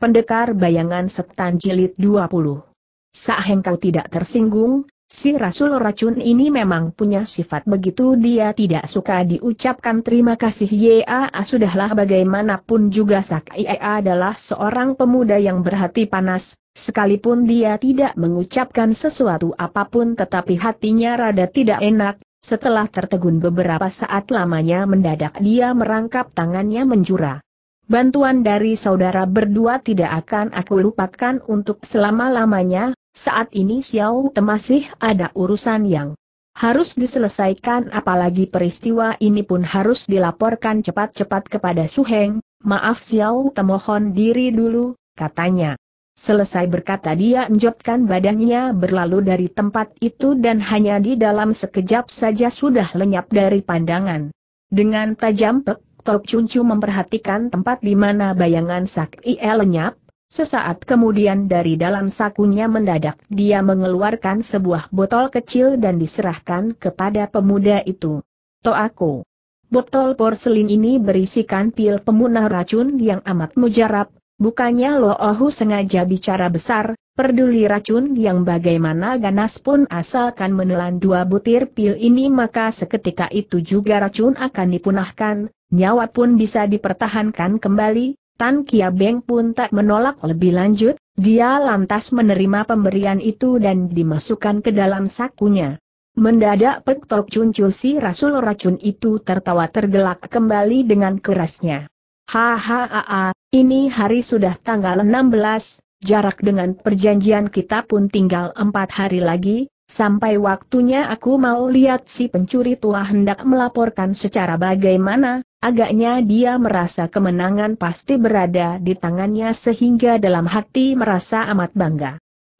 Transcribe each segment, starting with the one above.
Pendekar Bayangan Setan Jilid 20 Saheng kau tidak tersinggung, si Rasul Racun ini memang punya sifat begitu dia tidak suka diucapkan terima kasih Ya, sudahlah bagaimanapun juga sak. Ia adalah seorang pemuda yang berhati panas, sekalipun dia tidak mengucapkan sesuatu apapun tetapi hatinya rada tidak enak, setelah tertegun beberapa saat lamanya mendadak dia merangkap tangannya menjura bantuan dari saudara berdua tidak akan aku lupakan untuk selama-lamanya, saat ini Xiao Te masih ada urusan yang harus diselesaikan apalagi peristiwa ini pun harus dilaporkan cepat-cepat kepada Su Heng, maaf Xiao Te mohon diri dulu, katanya. Selesai berkata dia enjotkan badannya berlalu dari tempat itu dan hanya di dalam sekejap saja sudah lenyap dari pandangan. Dengan tajam pek, Tok Chu memperhatikan tempat di mana bayangan Sak Ie lenyap, sesaat kemudian dari dalam sakunya mendadak dia mengeluarkan sebuah botol kecil dan diserahkan kepada pemuda itu. aku. Botol porselin ini berisikan pil pemunah racun yang amat mujarab, bukannya Lo Ohu sengaja bicara besar, Perduli racun yang bagaimana ganas pun asalkan menelan dua butir pil ini maka seketika itu juga racun akan dipunahkan, nyawa pun bisa dipertahankan kembali, Tan Kia Beng pun tak menolak lebih lanjut, dia lantas menerima pemberian itu dan dimasukkan ke dalam sakunya. Mendadak Pek Tok Chun Chu si Rasul Racun itu tertawa tergelak kembali dengan kerasnya. Hahaha, ini hari sudah tanggal 16, jarak dengan perjanjian kita pun tinggal empat hari lagi, sampai waktunya aku mau lihat si pencuri tua hendak melaporkan secara bagaimana, Agaknya dia merasa kemenangan pasti berada di tangannya sehingga dalam hati merasa amat bangga.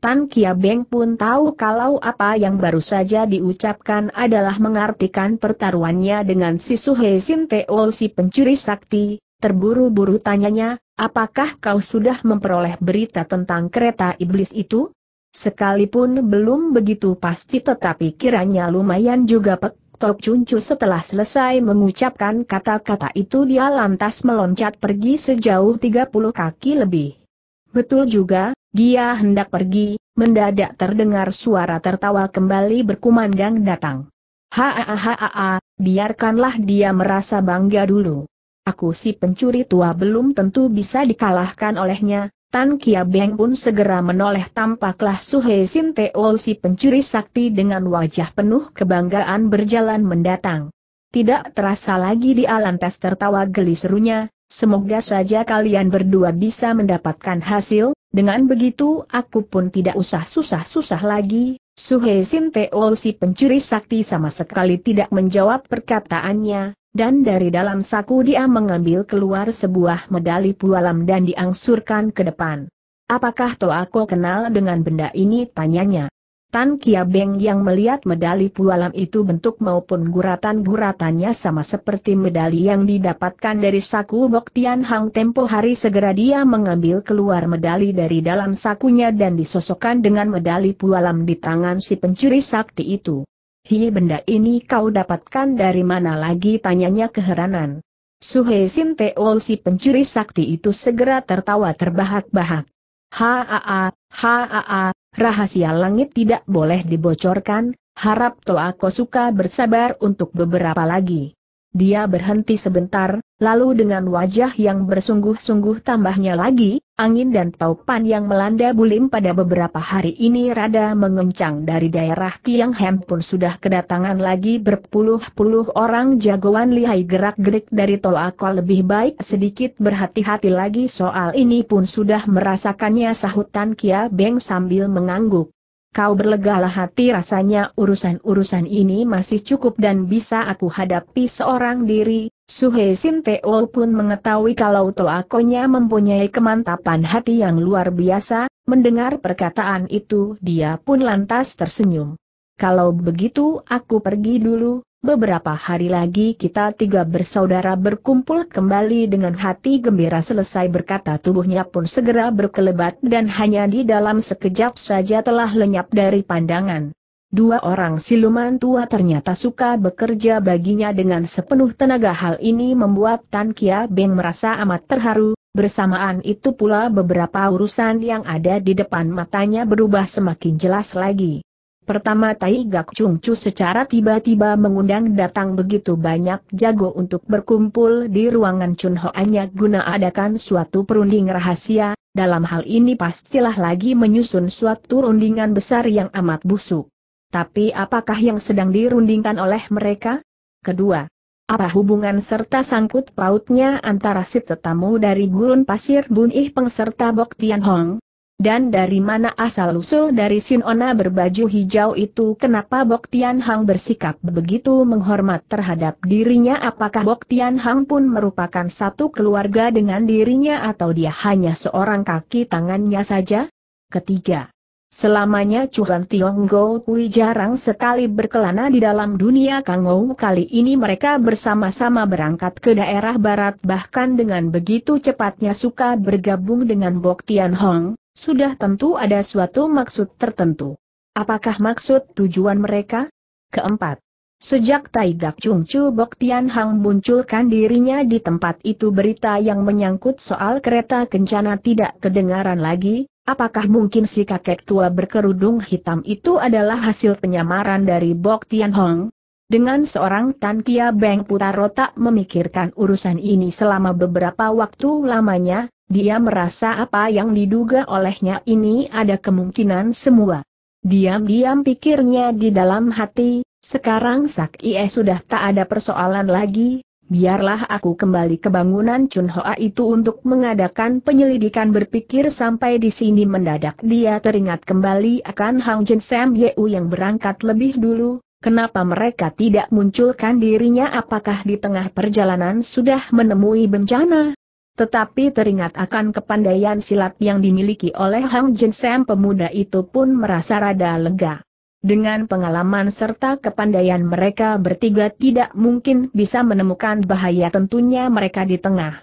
Tan Kia Beng pun tahu kalau apa yang baru saja diucapkan adalah mengartikan pertaruhannya dengan Si Sin Teol si pencuri sakti, terburu-buru tanyanya, apakah kau sudah memperoleh berita tentang kereta iblis itu? Sekalipun belum begitu pasti tetapi kiranya lumayan juga pek Tok Chuncu setelah selesai mengucapkan kata-kata itu dia lantas meloncat pergi sejauh 30 kaki lebih. Betul juga, dia hendak pergi, mendadak terdengar suara tertawa kembali berkumandang datang. haa, biarkanlah dia merasa bangga dulu. Aku si pencuri tua belum tentu bisa dikalahkan olehnya, Tan Kia Beng pun segera menoleh tampaklah Suhe Sin Teol si pencuri sakti dengan wajah penuh kebanggaan berjalan mendatang. Tidak terasa lagi di alantas tertawa geli serunya, semoga saja kalian berdua bisa mendapatkan hasil, dengan begitu aku pun tidak usah susah-susah lagi, Suhe Sin Teol si pencuri sakti sama sekali tidak menjawab perkataannya, dan dari dalam saku dia mengambil keluar sebuah medali pualam dan diangsurkan ke depan. Apakah Toako kenal dengan benda ini? Tanyanya. Tan Kia Beng yang melihat medali pualam itu bentuk maupun guratan-guratannya sama seperti medali yang didapatkan dari saku Bok Tian Hang tempo hari segera dia mengambil keluar medali dari dalam sakunya dan disosokkan dengan medali pualam di tangan si pencuri sakti itu. Hi benda ini kau dapatkan dari mana lagi tanyanya keheranan. Suhe Sin Teol si pencuri sakti itu segera tertawa terbahak-bahak. Haa, haa, rahasia langit tidak boleh dibocorkan, harap Toa suka bersabar untuk beberapa lagi. Dia berhenti sebentar, lalu dengan wajah yang bersungguh-sungguh tambahnya lagi, angin dan taupan yang melanda Bulim pada beberapa hari ini rada mengencang dari daerah Tiang Hem pun sudah kedatangan lagi berpuluh-puluh orang jagoan lihai gerak-gerik dari Tolakol lebih baik sedikit berhati-hati lagi soal ini pun sudah merasakannya sahutan Kia Beng sambil mengangguk kau berlegalah hati rasanya urusan-urusan ini masih cukup dan bisa aku hadapi seorang diri. Suhe Sin Teo pun mengetahui kalau Toakonya mempunyai kemantapan hati yang luar biasa, mendengar perkataan itu dia pun lantas tersenyum. Kalau begitu aku pergi dulu, Beberapa hari lagi kita tiga bersaudara berkumpul kembali dengan hati gembira selesai berkata tubuhnya pun segera berkelebat dan hanya di dalam sekejap saja telah lenyap dari pandangan. Dua orang siluman tua ternyata suka bekerja baginya dengan sepenuh tenaga hal ini membuat Tan Kia Beng merasa amat terharu, bersamaan itu pula beberapa urusan yang ada di depan matanya berubah semakin jelas lagi. Pertama Tai Gak Chung Chu secara tiba-tiba mengundang datang begitu banyak jago untuk berkumpul di ruangan Chun Ho guna adakan suatu perunding rahasia, dalam hal ini pastilah lagi menyusun suatu rundingan besar yang amat busuk. Tapi apakah yang sedang dirundingkan oleh mereka? Kedua, apa hubungan serta sangkut pautnya antara si tetamu dari gurun pasir Bun Ih Peng serta Bok Tian Hong? Dan dari mana asal-usul dari Sinona berbaju hijau itu kenapa Bok Tian Hang bersikap begitu menghormat terhadap dirinya apakah Bok Tian Hang pun merupakan satu keluarga dengan dirinya atau dia hanya seorang kaki tangannya saja? Ketiga, Selamanya Chuan Tionggo Kui jarang sekali berkelana di dalam dunia Kangou kali ini mereka bersama-sama berangkat ke daerah barat bahkan dengan begitu cepatnya suka bergabung dengan Bok Tian Hong, sudah tentu ada suatu maksud tertentu. Apakah maksud tujuan mereka? Keempat, Sejak Taigak Chung Chu Bok Tian Hang munculkan dirinya di tempat itu berita yang menyangkut soal kereta kencana tidak kedengaran lagi, apakah mungkin si kakek tua berkerudung hitam itu adalah hasil penyamaran dari Bok Tian Hong? Dengan seorang Tan Kia Beng Putaro tak memikirkan urusan ini selama beberapa waktu lamanya, dia merasa apa yang diduga olehnya ini ada kemungkinan semua. Diam-diam pikirnya di dalam hati, sekarang Sak Ie sudah tak ada persoalan lagi, biarlah aku kembali ke bangunan Chun Hoa itu untuk mengadakan penyelidikan berpikir sampai di sini mendadak dia teringat kembali akan Hang Jin Sam Yeu yang berangkat lebih dulu, kenapa mereka tidak munculkan dirinya apakah di tengah perjalanan sudah menemui bencana? Tetapi teringat akan kepandaian silat yang dimiliki oleh Hang Jin Sam pemuda itu pun merasa rada lega. Dengan pengalaman serta kepandaian mereka bertiga tidak mungkin bisa menemukan bahaya tentunya mereka di tengah.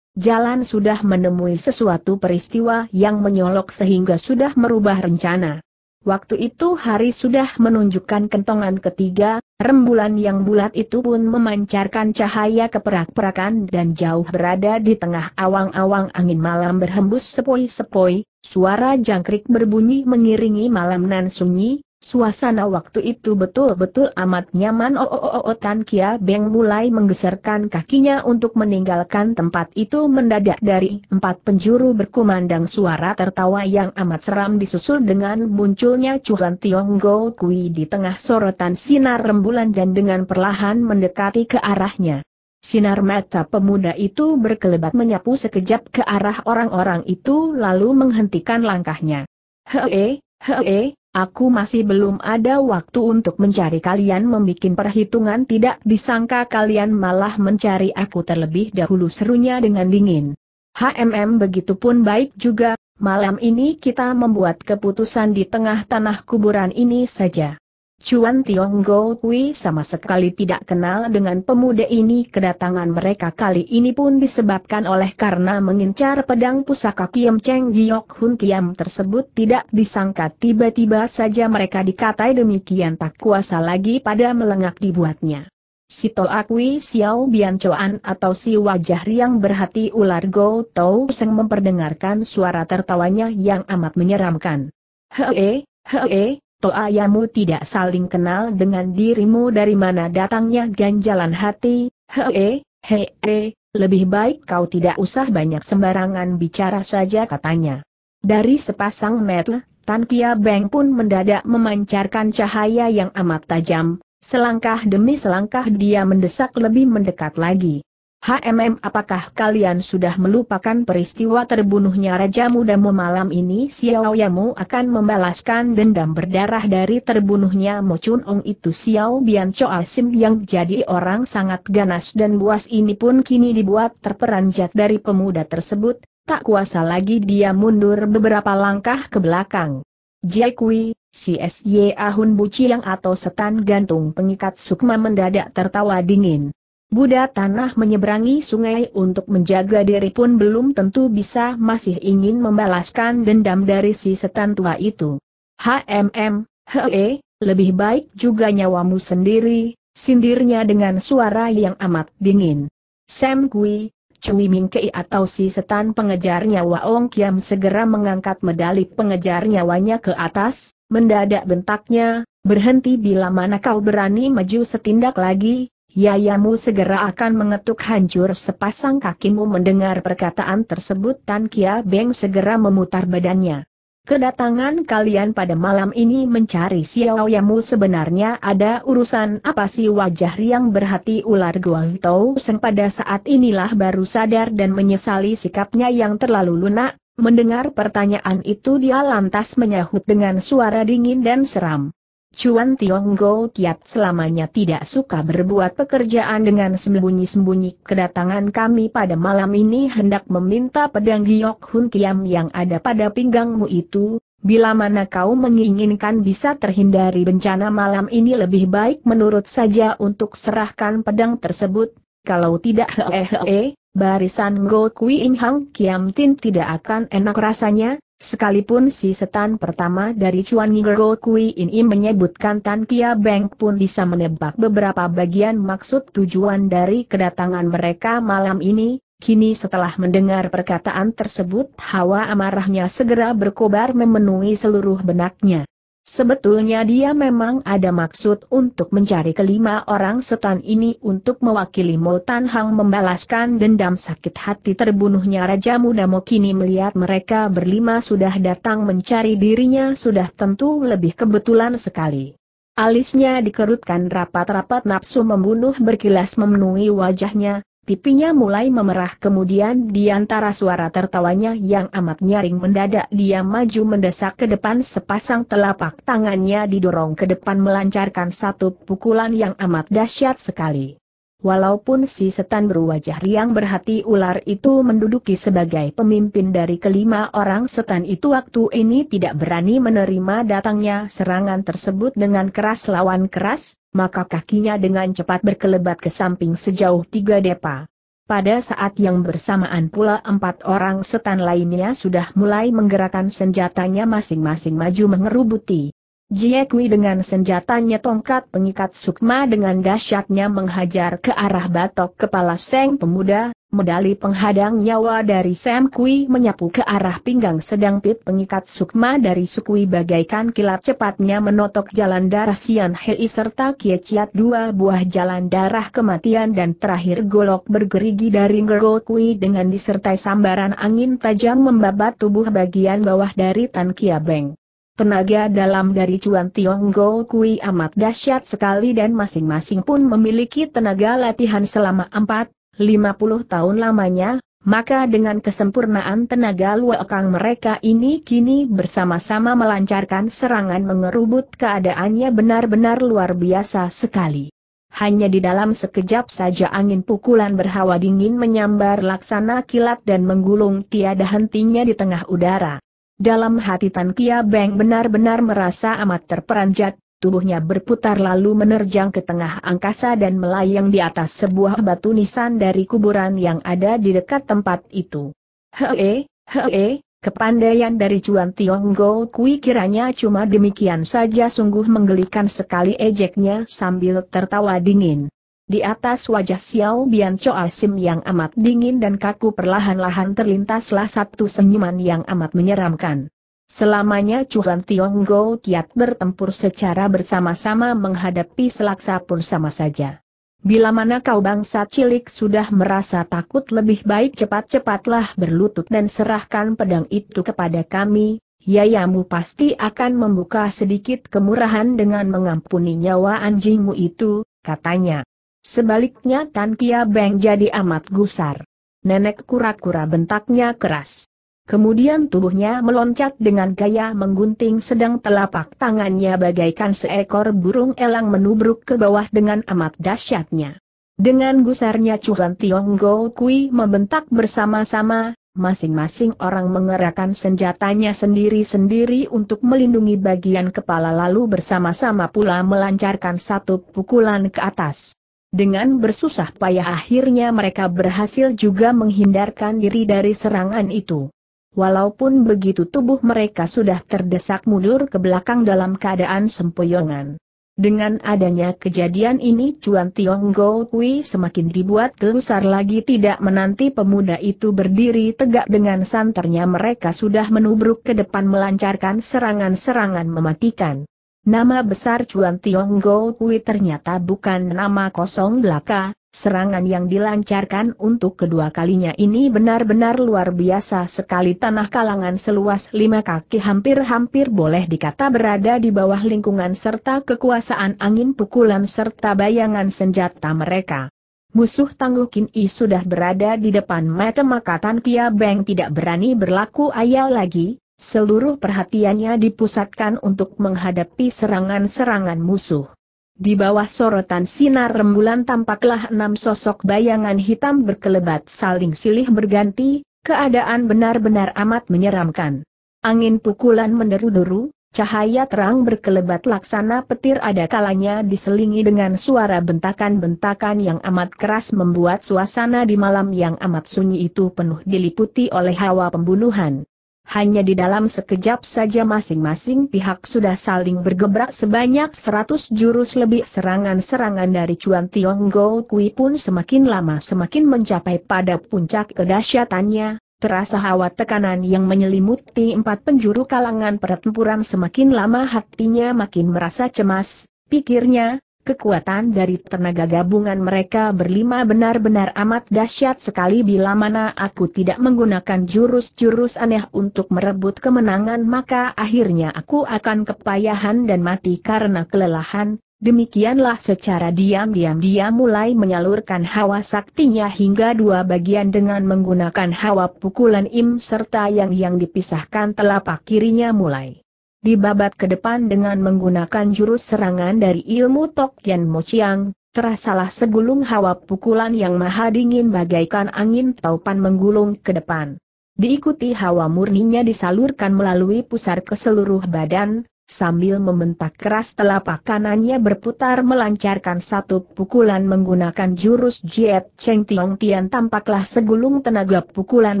Jalan sudah menemui sesuatu peristiwa yang menyolok sehingga sudah merubah rencana. Waktu itu hari sudah menunjukkan kentongan ketiga, rembulan yang bulat itu pun memancarkan cahaya keperak-perakan dan jauh berada di tengah awang-awang angin malam berhembus sepoi-sepoi, suara jangkrik berbunyi mengiringi malam nan sunyi, Suasana waktu itu betul-betul amat nyaman. Oh, oh, oh, oh, Tan Kia Beng mulai menggeserkan kakinya untuk meninggalkan tempat itu mendadak dari empat penjuru berkumandang suara tertawa yang amat seram disusul dengan munculnya Chuan Tiong Go Kui di tengah sorotan sinar rembulan dan dengan perlahan mendekati ke arahnya. Sinar mata pemuda itu berkelebat menyapu sekejap ke arah orang-orang itu lalu menghentikan langkahnya. Hee, hee, Aku masih belum ada waktu untuk mencari kalian membuat perhitungan tidak disangka kalian malah mencari aku terlebih dahulu serunya dengan dingin. HMM begitupun baik juga, malam ini kita membuat keputusan di tengah tanah kuburan ini saja. Chuan Tiong Go Kui sama sekali tidak kenal dengan pemuda ini kedatangan mereka kali ini pun disebabkan oleh karena mengincar pedang pusaka Kiem Cheng Giok Hun Kiam tersebut tidak disangka tiba-tiba saja mereka dikatai demikian tak kuasa lagi pada melengak dibuatnya. Si Toakwi Xiao Bian Chuan atau si wajah riang berhati ular Go Tau Seng memperdengarkan suara tertawanya yang amat menyeramkan. He Hee, hee, ayamu tidak saling kenal dengan dirimu dari mana datangnya ganjalan hati, hee, hee, lebih baik kau tidak usah banyak sembarangan bicara saja katanya. Dari sepasang mata, Tan Kia Beng pun mendadak memancarkan cahaya yang amat tajam, selangkah demi selangkah dia mendesak lebih mendekat lagi. HMM apakah kalian sudah melupakan peristiwa terbunuhnya Raja Mudamu malam ini Xiao Yamu akan membalaskan dendam berdarah dari terbunuhnya Mo Chun Ong itu Xiao Bian Choa Sim yang jadi orang sangat ganas dan buas ini pun kini dibuat terperanjat dari pemuda tersebut, tak kuasa lagi dia mundur beberapa langkah ke belakang. Jai Kui, si SY Ahun Buci yang atau setan gantung pengikat sukma mendadak tertawa dingin. Buddha tanah menyeberangi sungai untuk menjaga diri pun belum tentu bisa masih ingin membalaskan dendam dari si setan tua itu. HMM, he, lebih baik juga nyawamu sendiri, sindirnya dengan suara yang amat dingin. Sam Kui, Cui Ming Kei atau si setan pengejar nyawa Ong Kiam segera mengangkat medali pengejar nyawanya ke atas, mendadak bentaknya, berhenti bila mana kau berani maju setindak lagi, Yayamu segera akan mengetuk hancur sepasang kakimu mendengar perkataan tersebut Tan Kia Beng segera memutar badannya. Kedatangan kalian pada malam ini mencari Xiao Yamu sebenarnya ada urusan apa sih wajah yang berhati ular Guangtou Seng pada saat inilah baru sadar dan menyesali sikapnya yang terlalu lunak, mendengar pertanyaan itu dia lantas menyahut dengan suara dingin dan seram. Cuan Tionggo Kiat selamanya tidak suka berbuat pekerjaan dengan sembunyi-sembunyi. Kedatangan kami pada malam ini hendak meminta pedang Giok Hun Kiam yang ada pada pinggangmu itu, bila mana kau menginginkan bisa terhindari bencana malam ini lebih baik menurut saja untuk serahkan pedang tersebut, kalau tidak hehehe, barisan Go Kui In Hang Kiam Tin tidak akan enak rasanya, Sekalipun si setan pertama dari Chuan Ngirgo Kui In Im menyebutkan Tan Kia Beng pun bisa menebak beberapa bagian maksud tujuan dari kedatangan mereka malam ini, kini setelah mendengar perkataan tersebut hawa amarahnya segera berkobar memenuhi seluruh benaknya. Sebetulnya dia memang ada maksud untuk mencari kelima orang setan ini untuk mewakili Mo Hang membalaskan dendam sakit hati terbunuhnya Raja Muda Mo kini melihat mereka berlima sudah datang mencari dirinya sudah tentu lebih kebetulan sekali. Alisnya dikerutkan rapat-rapat nafsu membunuh berkilas memenuhi wajahnya, Pipinya mulai memerah kemudian di antara suara tertawanya yang amat nyaring mendadak dia maju mendesak ke depan sepasang telapak tangannya didorong ke depan melancarkan satu pukulan yang amat dahsyat sekali. Walaupun si setan berwajah riang berhati ular itu menduduki sebagai pemimpin dari kelima orang setan itu waktu ini tidak berani menerima datangnya serangan tersebut dengan keras lawan keras, maka kakinya dengan cepat berkelebat ke samping sejauh tiga depa. Pada saat yang bersamaan pula empat orang setan lainnya sudah mulai menggerakkan senjatanya masing-masing maju mengerubuti. Jiekwi dengan senjatanya tongkat pengikat sukma dengan dahsyatnya menghajar ke arah batok kepala Seng Pemuda, Medali penghadang nyawa dari Sam Kui menyapu ke arah pinggang sedang pit pengikat sukma dari Sukui bagaikan kilat cepatnya menotok jalan darah Sian Hei serta Kie Chiat dua buah jalan darah kematian dan terakhir golok bergerigi dari Ngergo Kui dengan disertai sambaran angin tajam membabat tubuh bagian bawah dari Tan Kia Beng. Tenaga dalam dari Chuan Tiong Go Kui amat dahsyat sekali dan masing-masing pun memiliki tenaga latihan selama empat 50 tahun lamanya, maka dengan kesempurnaan tenaga luakang mereka ini kini bersama-sama melancarkan serangan mengerubut keadaannya benar-benar luar biasa sekali. Hanya di dalam sekejap saja angin pukulan berhawa dingin menyambar laksana kilat dan menggulung tiada hentinya di tengah udara. Dalam hati Tan Kia Beng benar-benar merasa amat terperanjat, tubuhnya berputar lalu menerjang ke tengah angkasa dan melayang di atas sebuah batu nisan dari kuburan yang ada di dekat tempat itu. Hee, hee, Kepandaian dari Juan Tionggo Kui kiranya cuma demikian saja sungguh menggelikan sekali ejeknya sambil tertawa dingin. Di atas wajah Xiao Bian Cho Sim yang amat dingin dan kaku perlahan-lahan terlintaslah satu senyuman yang amat menyeramkan. Selamanya Chuan Tionggo kiat bertempur secara bersama-sama menghadapi selaksa pun sama saja. Bila mana kau bangsa cilik sudah merasa takut lebih baik cepat-cepatlah berlutut dan serahkan pedang itu kepada kami, yayamu pasti akan membuka sedikit kemurahan dengan mengampuni nyawa anjingmu itu, katanya. Sebaliknya Tan Kia Beng jadi amat gusar. Nenek kura-kura bentaknya keras. Kemudian tubuhnya meloncat dengan gaya menggunting sedang telapak tangannya bagaikan seekor burung elang menubruk ke bawah dengan amat dahsyatnya. Dengan gusarnya Chuan Tiong Go Kui membentak bersama-sama, masing-masing orang mengerahkan senjatanya sendiri-sendiri untuk melindungi bagian kepala lalu bersama-sama pula melancarkan satu pukulan ke atas. Dengan bersusah payah akhirnya mereka berhasil juga menghindarkan diri dari serangan itu. Walaupun begitu tubuh mereka sudah terdesak mundur ke belakang dalam keadaan sempoyongan. Dengan adanya kejadian ini Chuan Tiong Go Kui semakin dibuat gelusar lagi tidak menanti pemuda itu berdiri tegak dengan santernya mereka sudah menubruk ke depan melancarkan serangan-serangan mematikan. Nama besar Chuan Tiong Go Kui ternyata bukan nama kosong belaka, Serangan yang dilancarkan untuk kedua kalinya ini benar-benar luar biasa sekali tanah kalangan seluas lima kaki hampir-hampir boleh dikata berada di bawah lingkungan serta kekuasaan angin pukulan serta bayangan senjata mereka. Musuh tangguh Kin I sudah berada di depan mata maka Tan Kia Beng tidak berani berlaku ayal lagi, seluruh perhatiannya dipusatkan untuk menghadapi serangan-serangan musuh. Di bawah sorotan sinar rembulan tampaklah enam sosok bayangan hitam berkelebat saling silih berganti, keadaan benar-benar amat menyeramkan. Angin pukulan menderu-deru, cahaya terang berkelebat laksana petir ada kalanya diselingi dengan suara bentakan-bentakan yang amat keras membuat suasana di malam yang amat sunyi itu penuh diliputi oleh hawa pembunuhan. Hanya di dalam sekejap saja masing-masing pihak sudah saling bergebrak sebanyak seratus jurus lebih serangan-serangan dari Cuan Tiong Go Kui pun semakin lama semakin mencapai pada puncak kedahsyatannya, terasa hawa tekanan yang menyelimuti empat penjuru kalangan pertempuran semakin lama hatinya makin merasa cemas, pikirnya, Kekuatan dari tenaga gabungan mereka berlima benar-benar amat dahsyat sekali bila mana aku tidak menggunakan jurus-jurus aneh untuk merebut kemenangan maka akhirnya aku akan kepayahan dan mati karena kelelahan. Demikianlah secara diam-diam dia mulai menyalurkan hawa saktinya hingga dua bagian dengan menggunakan hawa pukulan im serta yang yang dipisahkan telapak kirinya mulai di dibabat ke depan dengan menggunakan jurus serangan dari ilmu Tok Yan Mo Chiang, terasalah segulung hawa pukulan yang maha dingin bagaikan angin taupan menggulung ke depan. Diikuti hawa murninya disalurkan melalui pusar ke seluruh badan, sambil membentak keras telapak kanannya berputar melancarkan satu pukulan menggunakan jurus Jiet Cheng Tiong Tian tampaklah segulung tenaga pukulan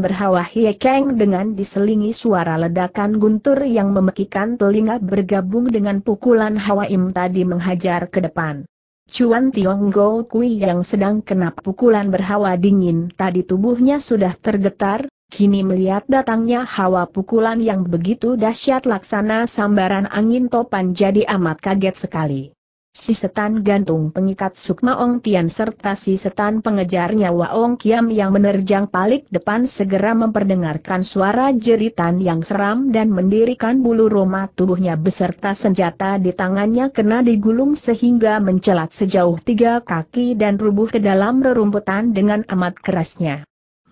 berhawa Kang dengan diselingi suara ledakan guntur yang memekikan telinga bergabung dengan pukulan hawa im tadi menghajar ke depan. Chuan Tiong Go Kui yang sedang kena pukulan berhawa dingin tadi tubuhnya sudah tergetar, kini melihat datangnya hawa pukulan yang begitu dahsyat laksana sambaran angin topan jadi amat kaget sekali. Si setan gantung pengikat Sukma Ong Tian serta si setan pengejarnya Waong Kiam yang menerjang palik depan segera memperdengarkan suara jeritan yang seram dan mendirikan bulu roma tubuhnya beserta senjata di tangannya kena digulung sehingga mencelat sejauh tiga kaki dan rubuh ke dalam rerumputan dengan amat kerasnya.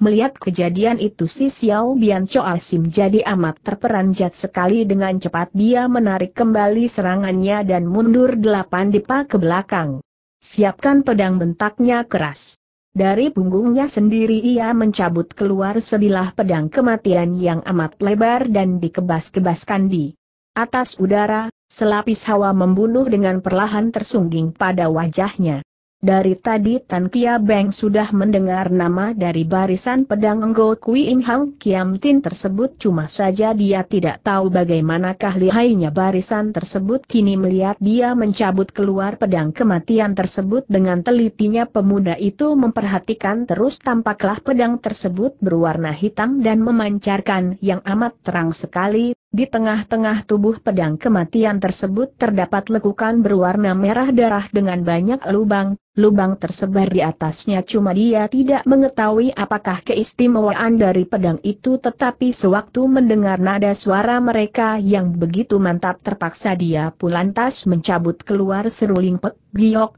Melihat kejadian itu si Xiao Bian Choa Sim jadi amat terperanjat sekali dengan cepat dia menarik kembali serangannya dan mundur delapan dipa ke belakang. Siapkan pedang bentaknya keras. Dari punggungnya sendiri ia mencabut keluar sebilah pedang kematian yang amat lebar dan dikebas-kebaskan di atas udara, selapis hawa membunuh dengan perlahan tersungging pada wajahnya. Dari tadi Tan Kia Beng sudah mendengar nama dari barisan pedang Enggo Kui Im Hang Kiam Tin tersebut cuma saja dia tidak tahu bagaimanakah lihainya barisan tersebut kini melihat dia mencabut keluar pedang kematian tersebut dengan telitinya pemuda itu memperhatikan terus tampaklah pedang tersebut berwarna hitam dan memancarkan yang amat terang sekali di tengah-tengah tubuh pedang kematian tersebut terdapat lekukan berwarna merah darah dengan banyak lubang, lubang tersebar di atasnya cuma dia tidak mengetahui apakah keistimewaan dari pedang itu tetapi sewaktu mendengar nada suara mereka yang begitu mantap terpaksa dia pun lantas mencabut keluar seruling Pek Giok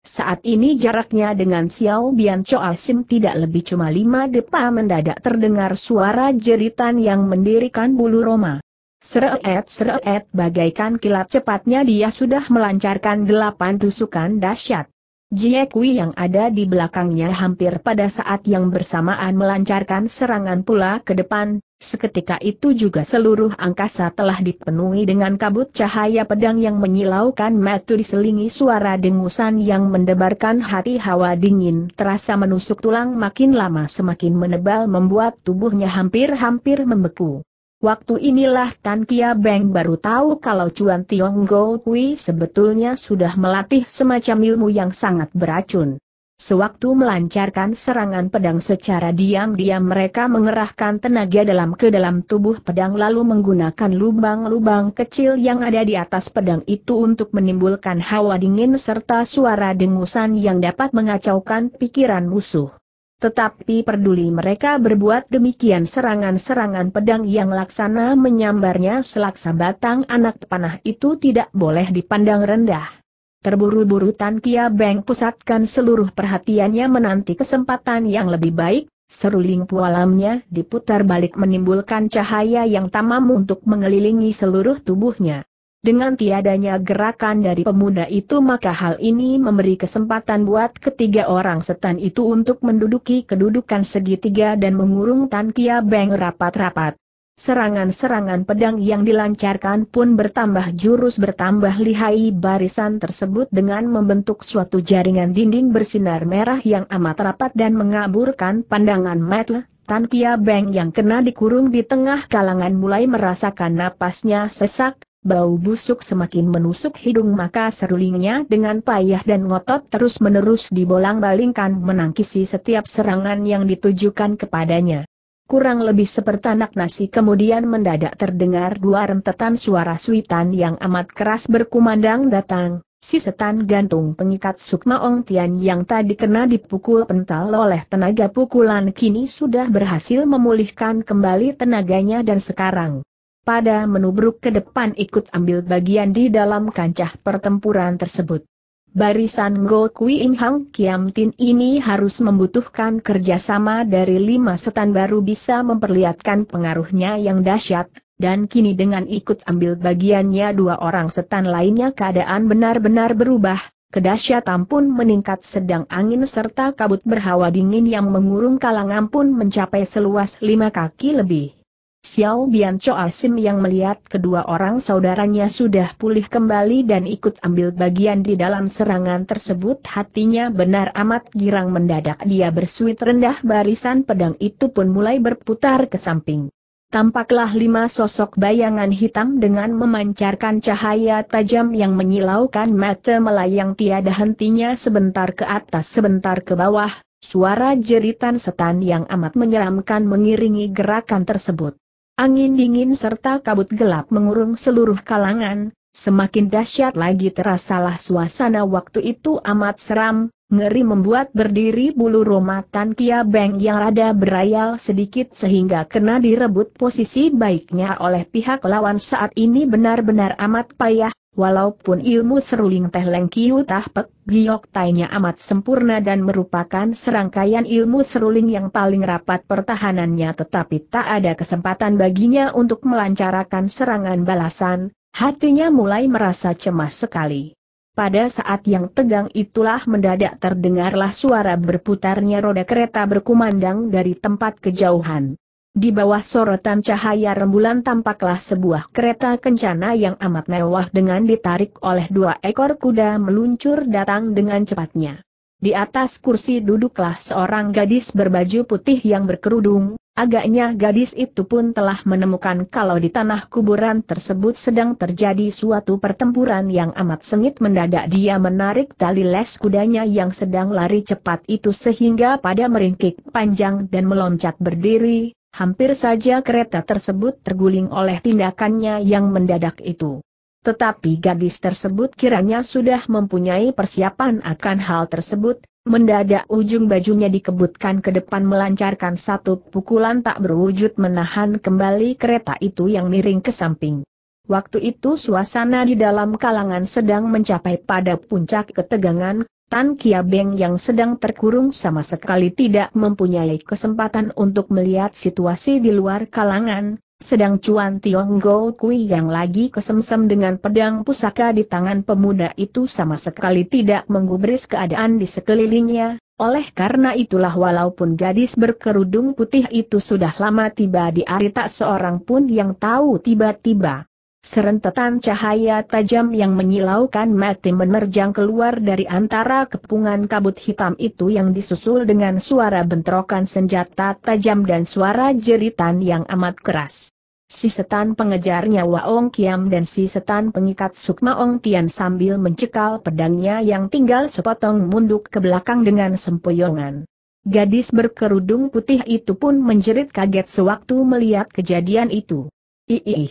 saat ini jaraknya dengan Xiao Bian Choa Sim tidak lebih cuma lima depa mendadak terdengar suara jeritan yang mendirikan bulu Roma. Seret seret bagaikan kilat cepatnya dia sudah melancarkan delapan tusukan dahsyat. Jie Kui yang ada di belakangnya hampir pada saat yang bersamaan melancarkan serangan pula ke depan, Seketika itu juga seluruh angkasa telah dipenuhi dengan kabut cahaya pedang yang menyilaukan mata diselingi suara dengusan yang mendebarkan hati hawa dingin terasa menusuk tulang makin lama semakin menebal membuat tubuhnya hampir-hampir membeku. Waktu inilah Tan Kia Beng baru tahu kalau Cuan Tiong Go Kui sebetulnya sudah melatih semacam ilmu yang sangat beracun. Sewaktu melancarkan serangan pedang secara diam-diam mereka mengerahkan tenaga dalam ke dalam tubuh pedang lalu menggunakan lubang-lubang kecil yang ada di atas pedang itu untuk menimbulkan hawa dingin serta suara dengusan yang dapat mengacaukan pikiran musuh. Tetapi peduli mereka berbuat demikian serangan-serangan pedang yang laksana menyambarnya selaksa batang anak panah itu tidak boleh dipandang rendah. Terburu-buru Tan Kia Beng pusatkan seluruh perhatiannya menanti kesempatan yang lebih baik, seruling pualamnya diputar balik menimbulkan cahaya yang tamam untuk mengelilingi seluruh tubuhnya. Dengan tiadanya gerakan dari pemuda itu maka hal ini memberi kesempatan buat ketiga orang setan itu untuk menduduki kedudukan segitiga dan mengurung Tan Kia Beng rapat-rapat. Serangan-serangan pedang yang dilancarkan pun bertambah jurus bertambah lihai barisan tersebut dengan membentuk suatu jaringan dinding bersinar merah yang amat rapat dan mengaburkan pandangan Metle. Tan Kia Beng yang kena dikurung di tengah kalangan mulai merasakan napasnya sesak, bau busuk semakin menusuk hidung maka serulingnya dengan payah dan ngotot terus-menerus dibolang-balingkan menangkisi setiap serangan yang ditujukan kepadanya kurang lebih seperti anak nasi kemudian mendadak terdengar dua rentetan suara suitan yang amat keras berkumandang datang. Si setan gantung pengikat Sukma Ong Tian yang tadi kena dipukul pental oleh tenaga pukulan kini sudah berhasil memulihkan kembali tenaganya dan sekarang pada menubruk ke depan ikut ambil bagian di dalam kancah pertempuran tersebut. Barisan Go Kui Im Hang Kiam Tin ini harus membutuhkan kerjasama dari lima setan baru bisa memperlihatkan pengaruhnya yang dahsyat, dan kini dengan ikut ambil bagiannya dua orang setan lainnya keadaan benar-benar berubah, kedahsyatan pun meningkat sedang angin serta kabut berhawa dingin yang mengurung kalangan pun mencapai seluas lima kaki lebih. Xiao Bian Choa Sim yang melihat kedua orang saudaranya sudah pulih kembali dan ikut ambil bagian di dalam serangan tersebut hatinya benar amat girang mendadak dia bersuit rendah barisan pedang itu pun mulai berputar ke samping. Tampaklah lima sosok bayangan hitam dengan memancarkan cahaya tajam yang menyilaukan mata melayang tiada hentinya sebentar ke atas sebentar ke bawah, suara jeritan setan yang amat menyeramkan mengiringi gerakan tersebut. Angin dingin serta kabut gelap mengurung seluruh kalangan, semakin dahsyat lagi terasalah suasana waktu itu amat seram, ngeri membuat berdiri bulu romatan Kia Beng yang rada berayal sedikit sehingga kena direbut posisi baiknya oleh pihak lawan saat ini benar-benar amat payah, Walaupun ilmu seruling teh Leng Kiu Tah Pek Giok Tainya amat sempurna dan merupakan serangkaian ilmu seruling yang paling rapat pertahanannya tetapi tak ada kesempatan baginya untuk melancarkan serangan balasan, hatinya mulai merasa cemas sekali. Pada saat yang tegang itulah mendadak terdengarlah suara berputarnya roda kereta berkumandang dari tempat kejauhan. Di bawah sorotan cahaya rembulan tampaklah sebuah kereta kencana yang amat mewah dengan ditarik oleh dua ekor kuda meluncur datang dengan cepatnya. Di atas kursi duduklah seorang gadis berbaju putih yang berkerudung, agaknya gadis itu pun telah menemukan kalau di tanah kuburan tersebut sedang terjadi suatu pertempuran yang amat sengit mendadak dia menarik tali les kudanya yang sedang lari cepat itu sehingga pada meringkik panjang dan meloncat berdiri, Hampir saja kereta tersebut terguling oleh tindakannya yang mendadak itu. Tetapi gadis tersebut kiranya sudah mempunyai persiapan akan hal tersebut, mendadak ujung bajunya dikebutkan ke depan melancarkan satu pukulan tak berwujud menahan kembali kereta itu yang miring ke samping. Waktu itu suasana di dalam kalangan sedang mencapai pada puncak ketegangan, Tan Kia Beng yang sedang terkurung sama sekali tidak mempunyai kesempatan untuk melihat situasi di luar kalangan, sedang Cuan Tiong Go Kui yang lagi kesemsem dengan pedang pusaka di tangan pemuda itu sama sekali tidak menggubris keadaan di sekelilingnya, oleh karena itulah walaupun gadis berkerudung putih itu sudah lama tiba di Ari tak seorang pun yang tahu tiba-tiba. Serentetan cahaya tajam yang menyilaukan mati menerjang keluar dari antara kepungan kabut hitam itu yang disusul dengan suara bentrokan senjata tajam dan suara jeritan yang amat keras. Si setan pengejarnya Waong Kiam dan si setan pengikat Sukma Ong Tian sambil mencekal pedangnya yang tinggal sepotong munduk ke belakang dengan sempoyongan. Gadis berkerudung putih itu pun menjerit kaget sewaktu melihat kejadian itu. Iih.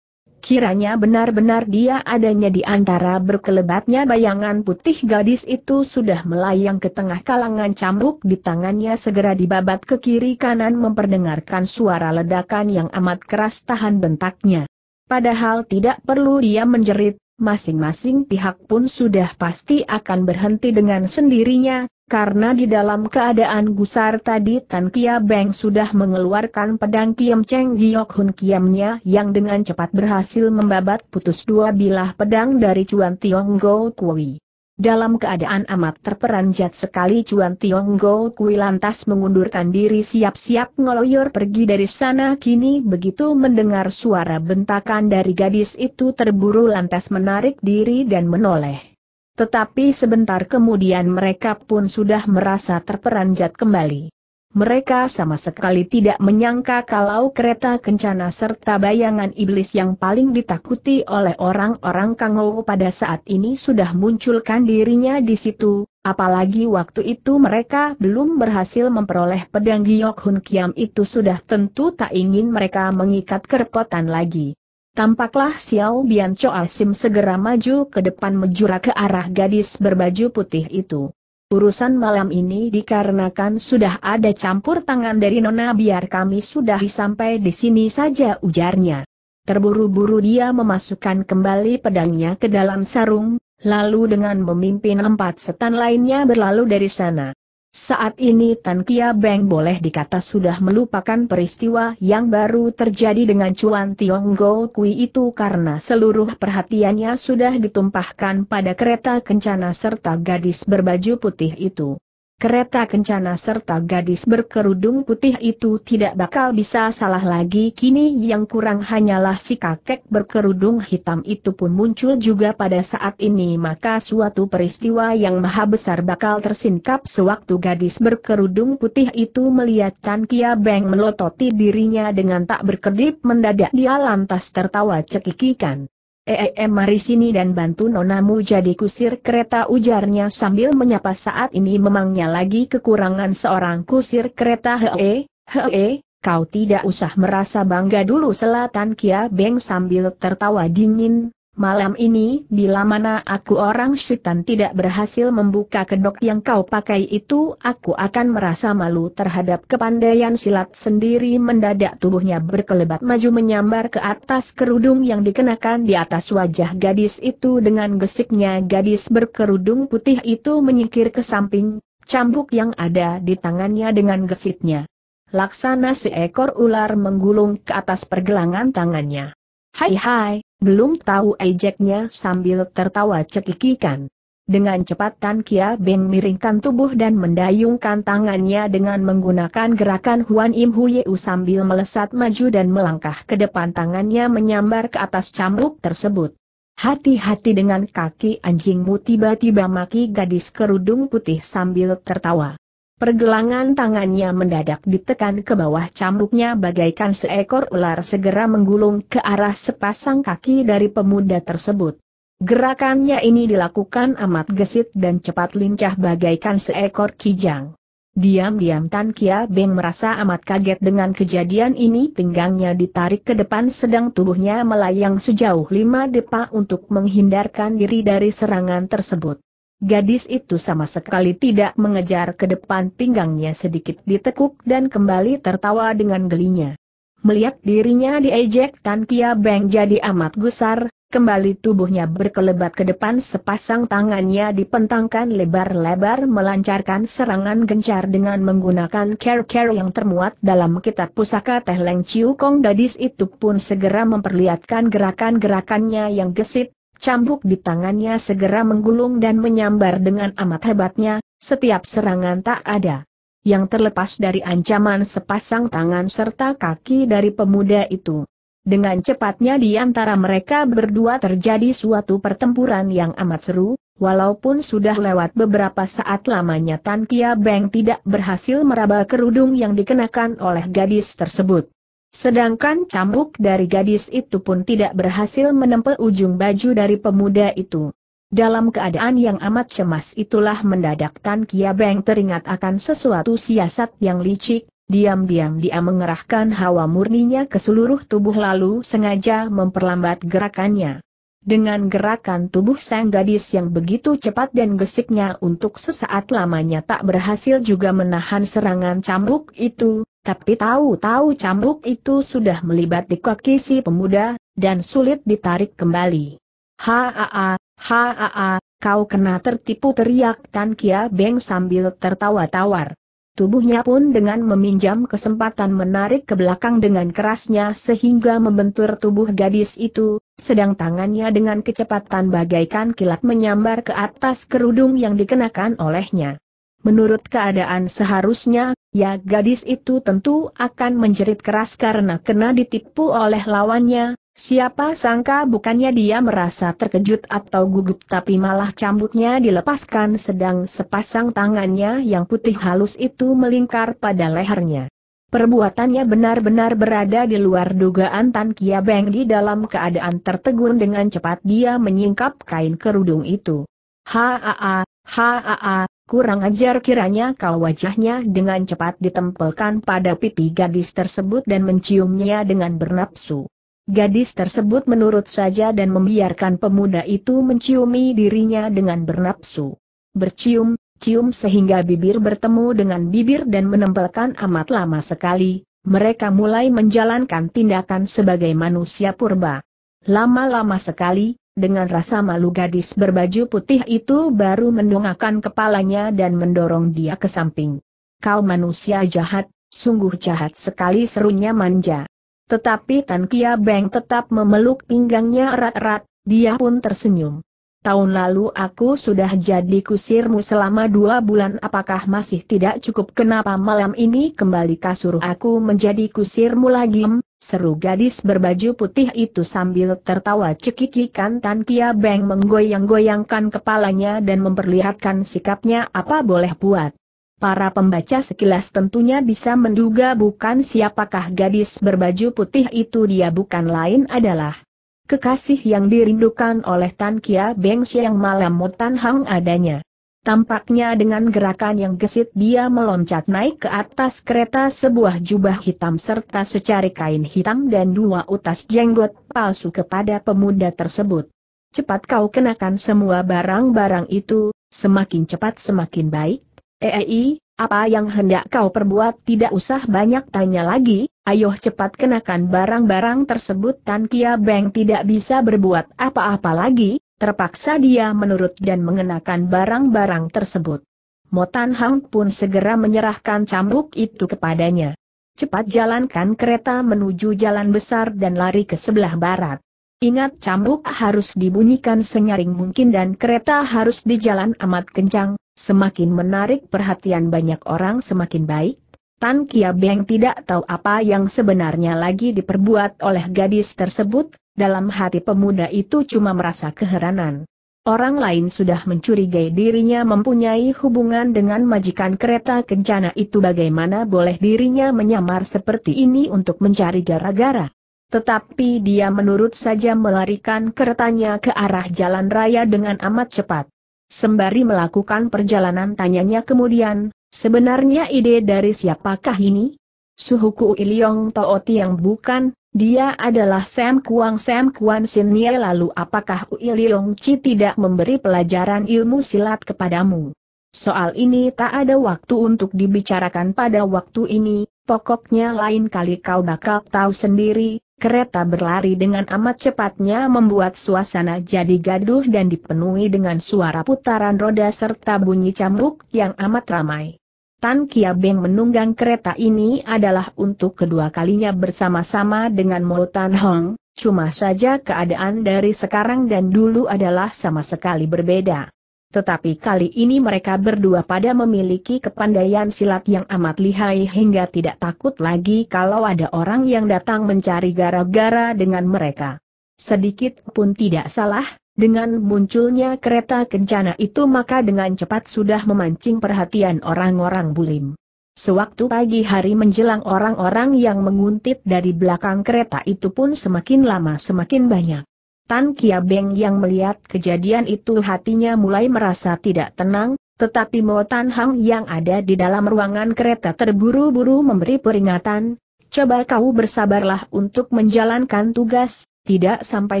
Kiranya benar-benar dia adanya di antara berkelebatnya bayangan putih gadis itu sudah melayang ke tengah kalangan cambuk di tangannya segera dibabat ke kiri kanan memperdengarkan suara ledakan yang amat keras tahan bentaknya. Padahal tidak perlu dia menjerit, masing-masing pihak pun sudah pasti akan berhenti dengan sendirinya, karena di dalam keadaan gusar tadi Tan Kia Beng sudah mengeluarkan pedang Kiam Cheng Giok Hun Kiamnya yang dengan cepat berhasil membabat putus dua bilah pedang dari Chuan Tiong Go Kui. Dalam keadaan amat terperanjat sekali Chuan Tiong Go Kui lantas mengundurkan diri siap-siap ngeloyor pergi dari sana kini begitu mendengar suara bentakan dari gadis itu terburu lantas menarik diri dan menoleh. Tetapi sebentar kemudian mereka pun sudah merasa terperanjat kembali. Mereka sama sekali tidak menyangka kalau kereta kencana serta bayangan iblis yang paling ditakuti oleh orang-orang Kangou pada saat ini sudah munculkan dirinya di situ, apalagi waktu itu mereka belum berhasil memperoleh pedang Giok Hun Kiam itu sudah tentu tak ingin mereka mengikat kerepotan lagi. Tampaklah Xiao Bian Cho Asim segera maju ke depan menjura ke arah gadis berbaju putih itu. Urusan malam ini dikarenakan sudah ada campur tangan dari Nona biar kami sudah sampai di sini saja ujarnya. Terburu-buru dia memasukkan kembali pedangnya ke dalam sarung, lalu dengan memimpin empat setan lainnya berlalu dari sana. Saat ini Tan Kia Beng boleh dikata sudah melupakan peristiwa yang baru terjadi dengan Cuan Tiong Go Kui itu karena seluruh perhatiannya sudah ditumpahkan pada kereta kencana serta gadis berbaju putih itu. Kereta kencana serta gadis berkerudung putih itu tidak bakal bisa salah lagi kini yang kurang hanyalah si kakek berkerudung hitam itu pun muncul juga pada saat ini maka suatu peristiwa yang maha besar bakal tersingkap sewaktu gadis berkerudung putih itu melihat Tan Kia Beng melototi dirinya dengan tak berkedip mendadak dia lantas tertawa cekikikan. Eh, eh, eh mari sini dan bantu nonamu jadi kusir kereta ujarnya sambil menyapa saat ini memangnya lagi kekurangan seorang kusir kereta hee, eh, hee, eh, kau tidak usah merasa bangga dulu selatan Kia Beng sambil tertawa dingin, malam ini, bila mana aku orang setan tidak berhasil membuka kedok yang kau pakai itu, aku akan merasa malu terhadap kepandaian silat sendiri mendadak tubuhnya berkelebat maju menyambar ke atas kerudung yang dikenakan di atas wajah gadis itu dengan gesiknya gadis berkerudung putih itu menyikir ke samping, cambuk yang ada di tangannya dengan gesitnya, Laksana seekor ular menggulung ke atas pergelangan tangannya. Hai hai, belum tahu ejeknya sambil tertawa cekikikan. Dengan cepat Tan Kia Beng miringkan tubuh dan mendayungkan tangannya dengan menggunakan gerakan Huan Im Huyeu sambil melesat maju dan melangkah ke depan tangannya menyambar ke atas cambuk tersebut. Hati-hati dengan kaki anjingmu tiba-tiba maki gadis kerudung putih sambil tertawa. Pergelangan tangannya mendadak ditekan ke bawah cambuknya bagaikan seekor ular segera menggulung ke arah sepasang kaki dari pemuda tersebut. Gerakannya ini dilakukan amat gesit dan cepat lincah bagaikan seekor kijang. Diam-diam Tan Kia Beng merasa amat kaget dengan kejadian ini pinggangnya ditarik ke depan sedang tubuhnya melayang sejauh lima depa untuk menghindarkan diri dari serangan tersebut. Gadis itu sama sekali tidak mengejar ke depan pinggangnya sedikit ditekuk dan kembali tertawa dengan gelinya. Melihat dirinya diejek Tan Kia Beng jadi amat gusar, kembali tubuhnya berkelebat ke depan sepasang tangannya dipentangkan lebar-lebar melancarkan serangan gencar dengan menggunakan care-care yang termuat dalam kitab pusaka Teh Leng Chiu Kong gadis itu pun segera memperlihatkan gerakan-gerakannya yang gesit, cambuk di tangannya segera menggulung dan menyambar dengan amat hebatnya, setiap serangan tak ada yang terlepas dari ancaman sepasang tangan serta kaki dari pemuda itu. Dengan cepatnya di antara mereka berdua terjadi suatu pertempuran yang amat seru, walaupun sudah lewat beberapa saat lamanya Tan Kia Beng tidak berhasil meraba kerudung yang dikenakan oleh gadis tersebut. Sedangkan cambuk dari gadis itu pun tidak berhasil menempel ujung baju dari pemuda itu. Dalam keadaan yang amat cemas itulah mendadak Tan Kia Beng teringat akan sesuatu siasat yang licik, diam-diam dia mengerahkan hawa murninya ke seluruh tubuh lalu sengaja memperlambat gerakannya. Dengan gerakan tubuh sang gadis yang begitu cepat dan gesiknya untuk sesaat lamanya tak berhasil juga menahan serangan cambuk itu, tapi tahu-tahu cambuk itu sudah melibat di kaki si pemuda, dan sulit ditarik kembali. Haa, haa, kau kena tertipu teriak Tan Kia Beng sambil tertawa tawar. Tubuhnya pun dengan meminjam kesempatan menarik ke belakang dengan kerasnya sehingga membentur tubuh gadis itu, sedang tangannya dengan kecepatan bagaikan kilat menyambar ke atas kerudung yang dikenakan olehnya. Menurut keadaan seharusnya, ya gadis itu tentu akan menjerit keras karena kena ditipu oleh lawannya, siapa sangka bukannya dia merasa terkejut atau gugup tapi malah cambuknya dilepaskan sedang sepasang tangannya yang putih halus itu melingkar pada lehernya. Perbuatannya benar-benar berada di luar dugaan Tan Kia Beng di dalam keadaan tertegun dengan cepat dia menyingkap kain kerudung itu. Haa, haa, Kurang ajar kiranya kau wajahnya dengan cepat ditempelkan pada pipi gadis tersebut dan menciumnya dengan bernapsu. Gadis tersebut menurut saja dan membiarkan pemuda itu menciumi dirinya dengan bernapsu. Bercium, cium sehingga bibir bertemu dengan bibir dan menempelkan amat lama sekali, mereka mulai menjalankan tindakan sebagai manusia purba. Lama-lama sekali, dengan rasa malu gadis berbaju putih itu baru mendongakkan kepalanya dan mendorong dia ke samping. Kau manusia jahat, sungguh jahat sekali serunya manja. Tetapi Tan Kia Beng tetap memeluk pinggangnya erat-erat, dia pun tersenyum. Tahun lalu aku sudah jadi kusirmu selama dua bulan apakah masih tidak cukup kenapa malam ini kembali kasur aku menjadi kusirmu lagi Seru gadis berbaju putih itu sambil tertawa cekikikan Tan Kia Beng menggoyang-goyangkan kepalanya dan memperlihatkan sikapnya apa boleh buat. Para pembaca sekilas tentunya bisa menduga bukan siapakah gadis berbaju putih itu dia bukan lain adalah kekasih yang dirindukan oleh Tan Kia Beng Siang malam Tan Hang adanya. Tampaknya dengan gerakan yang gesit dia meloncat naik ke atas kereta sebuah jubah hitam serta secari kain hitam dan dua utas jenggot palsu kepada pemuda tersebut. Cepat kau kenakan semua barang-barang itu, semakin cepat semakin baik. Ei, apa yang hendak kau perbuat tidak usah banyak tanya lagi, ayo cepat kenakan barang-barang tersebut Tan Kia Beng tidak bisa berbuat apa-apa lagi, Terpaksa dia menurut dan mengenakan barang-barang tersebut. Motan Hang pun segera menyerahkan cambuk itu kepadanya. Cepat jalankan kereta menuju jalan besar dan lari ke sebelah barat. Ingat cambuk harus dibunyikan senyaring mungkin dan kereta harus di jalan amat kencang, semakin menarik perhatian banyak orang semakin baik. Tan Kia Beng tidak tahu apa yang sebenarnya lagi diperbuat oleh gadis tersebut, dalam hati pemuda itu cuma merasa keheranan. Orang lain sudah mencurigai dirinya mempunyai hubungan dengan majikan kereta kencana itu bagaimana boleh dirinya menyamar seperti ini untuk mencari gara-gara. Tetapi dia menurut saja melarikan keretanya ke arah jalan raya dengan amat cepat. Sembari melakukan perjalanan tanyanya kemudian, sebenarnya ide dari siapakah ini? Suhuku Iliong Tooti yang bukan, dia adalah Sam Kuang Sam Kuan Sin lalu apakah Ui Leong Chi tidak memberi pelajaran ilmu silat kepadamu? Soal ini tak ada waktu untuk dibicarakan pada waktu ini, pokoknya lain kali kau bakal tahu sendiri, kereta berlari dengan amat cepatnya membuat suasana jadi gaduh dan dipenuhi dengan suara putaran roda serta bunyi cambuk yang amat ramai. Tan Beng menunggang kereta ini adalah untuk kedua kalinya bersama-sama dengan Mo Tan Hong, cuma saja keadaan dari sekarang dan dulu adalah sama sekali berbeda. Tetapi kali ini mereka berdua pada memiliki kepandaian silat yang amat lihai hingga tidak takut lagi kalau ada orang yang datang mencari gara-gara dengan mereka. Sedikit pun tidak salah, dengan munculnya kereta kencana itu maka dengan cepat sudah memancing perhatian orang-orang bulim. Sewaktu pagi hari menjelang orang-orang yang menguntit dari belakang kereta itu pun semakin lama semakin banyak. Tan Kia Beng yang melihat kejadian itu hatinya mulai merasa tidak tenang, tetapi Mo Tan Hang yang ada di dalam ruangan kereta terburu-buru memberi peringatan, coba kau bersabarlah untuk menjalankan tugas, tidak sampai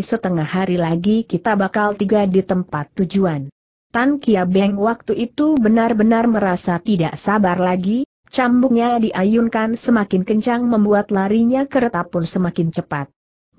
setengah hari lagi kita bakal tiga di tempat tujuan. Tan Kia Beng waktu itu benar-benar merasa tidak sabar lagi, cambuknya diayunkan semakin kencang membuat larinya kereta pun semakin cepat.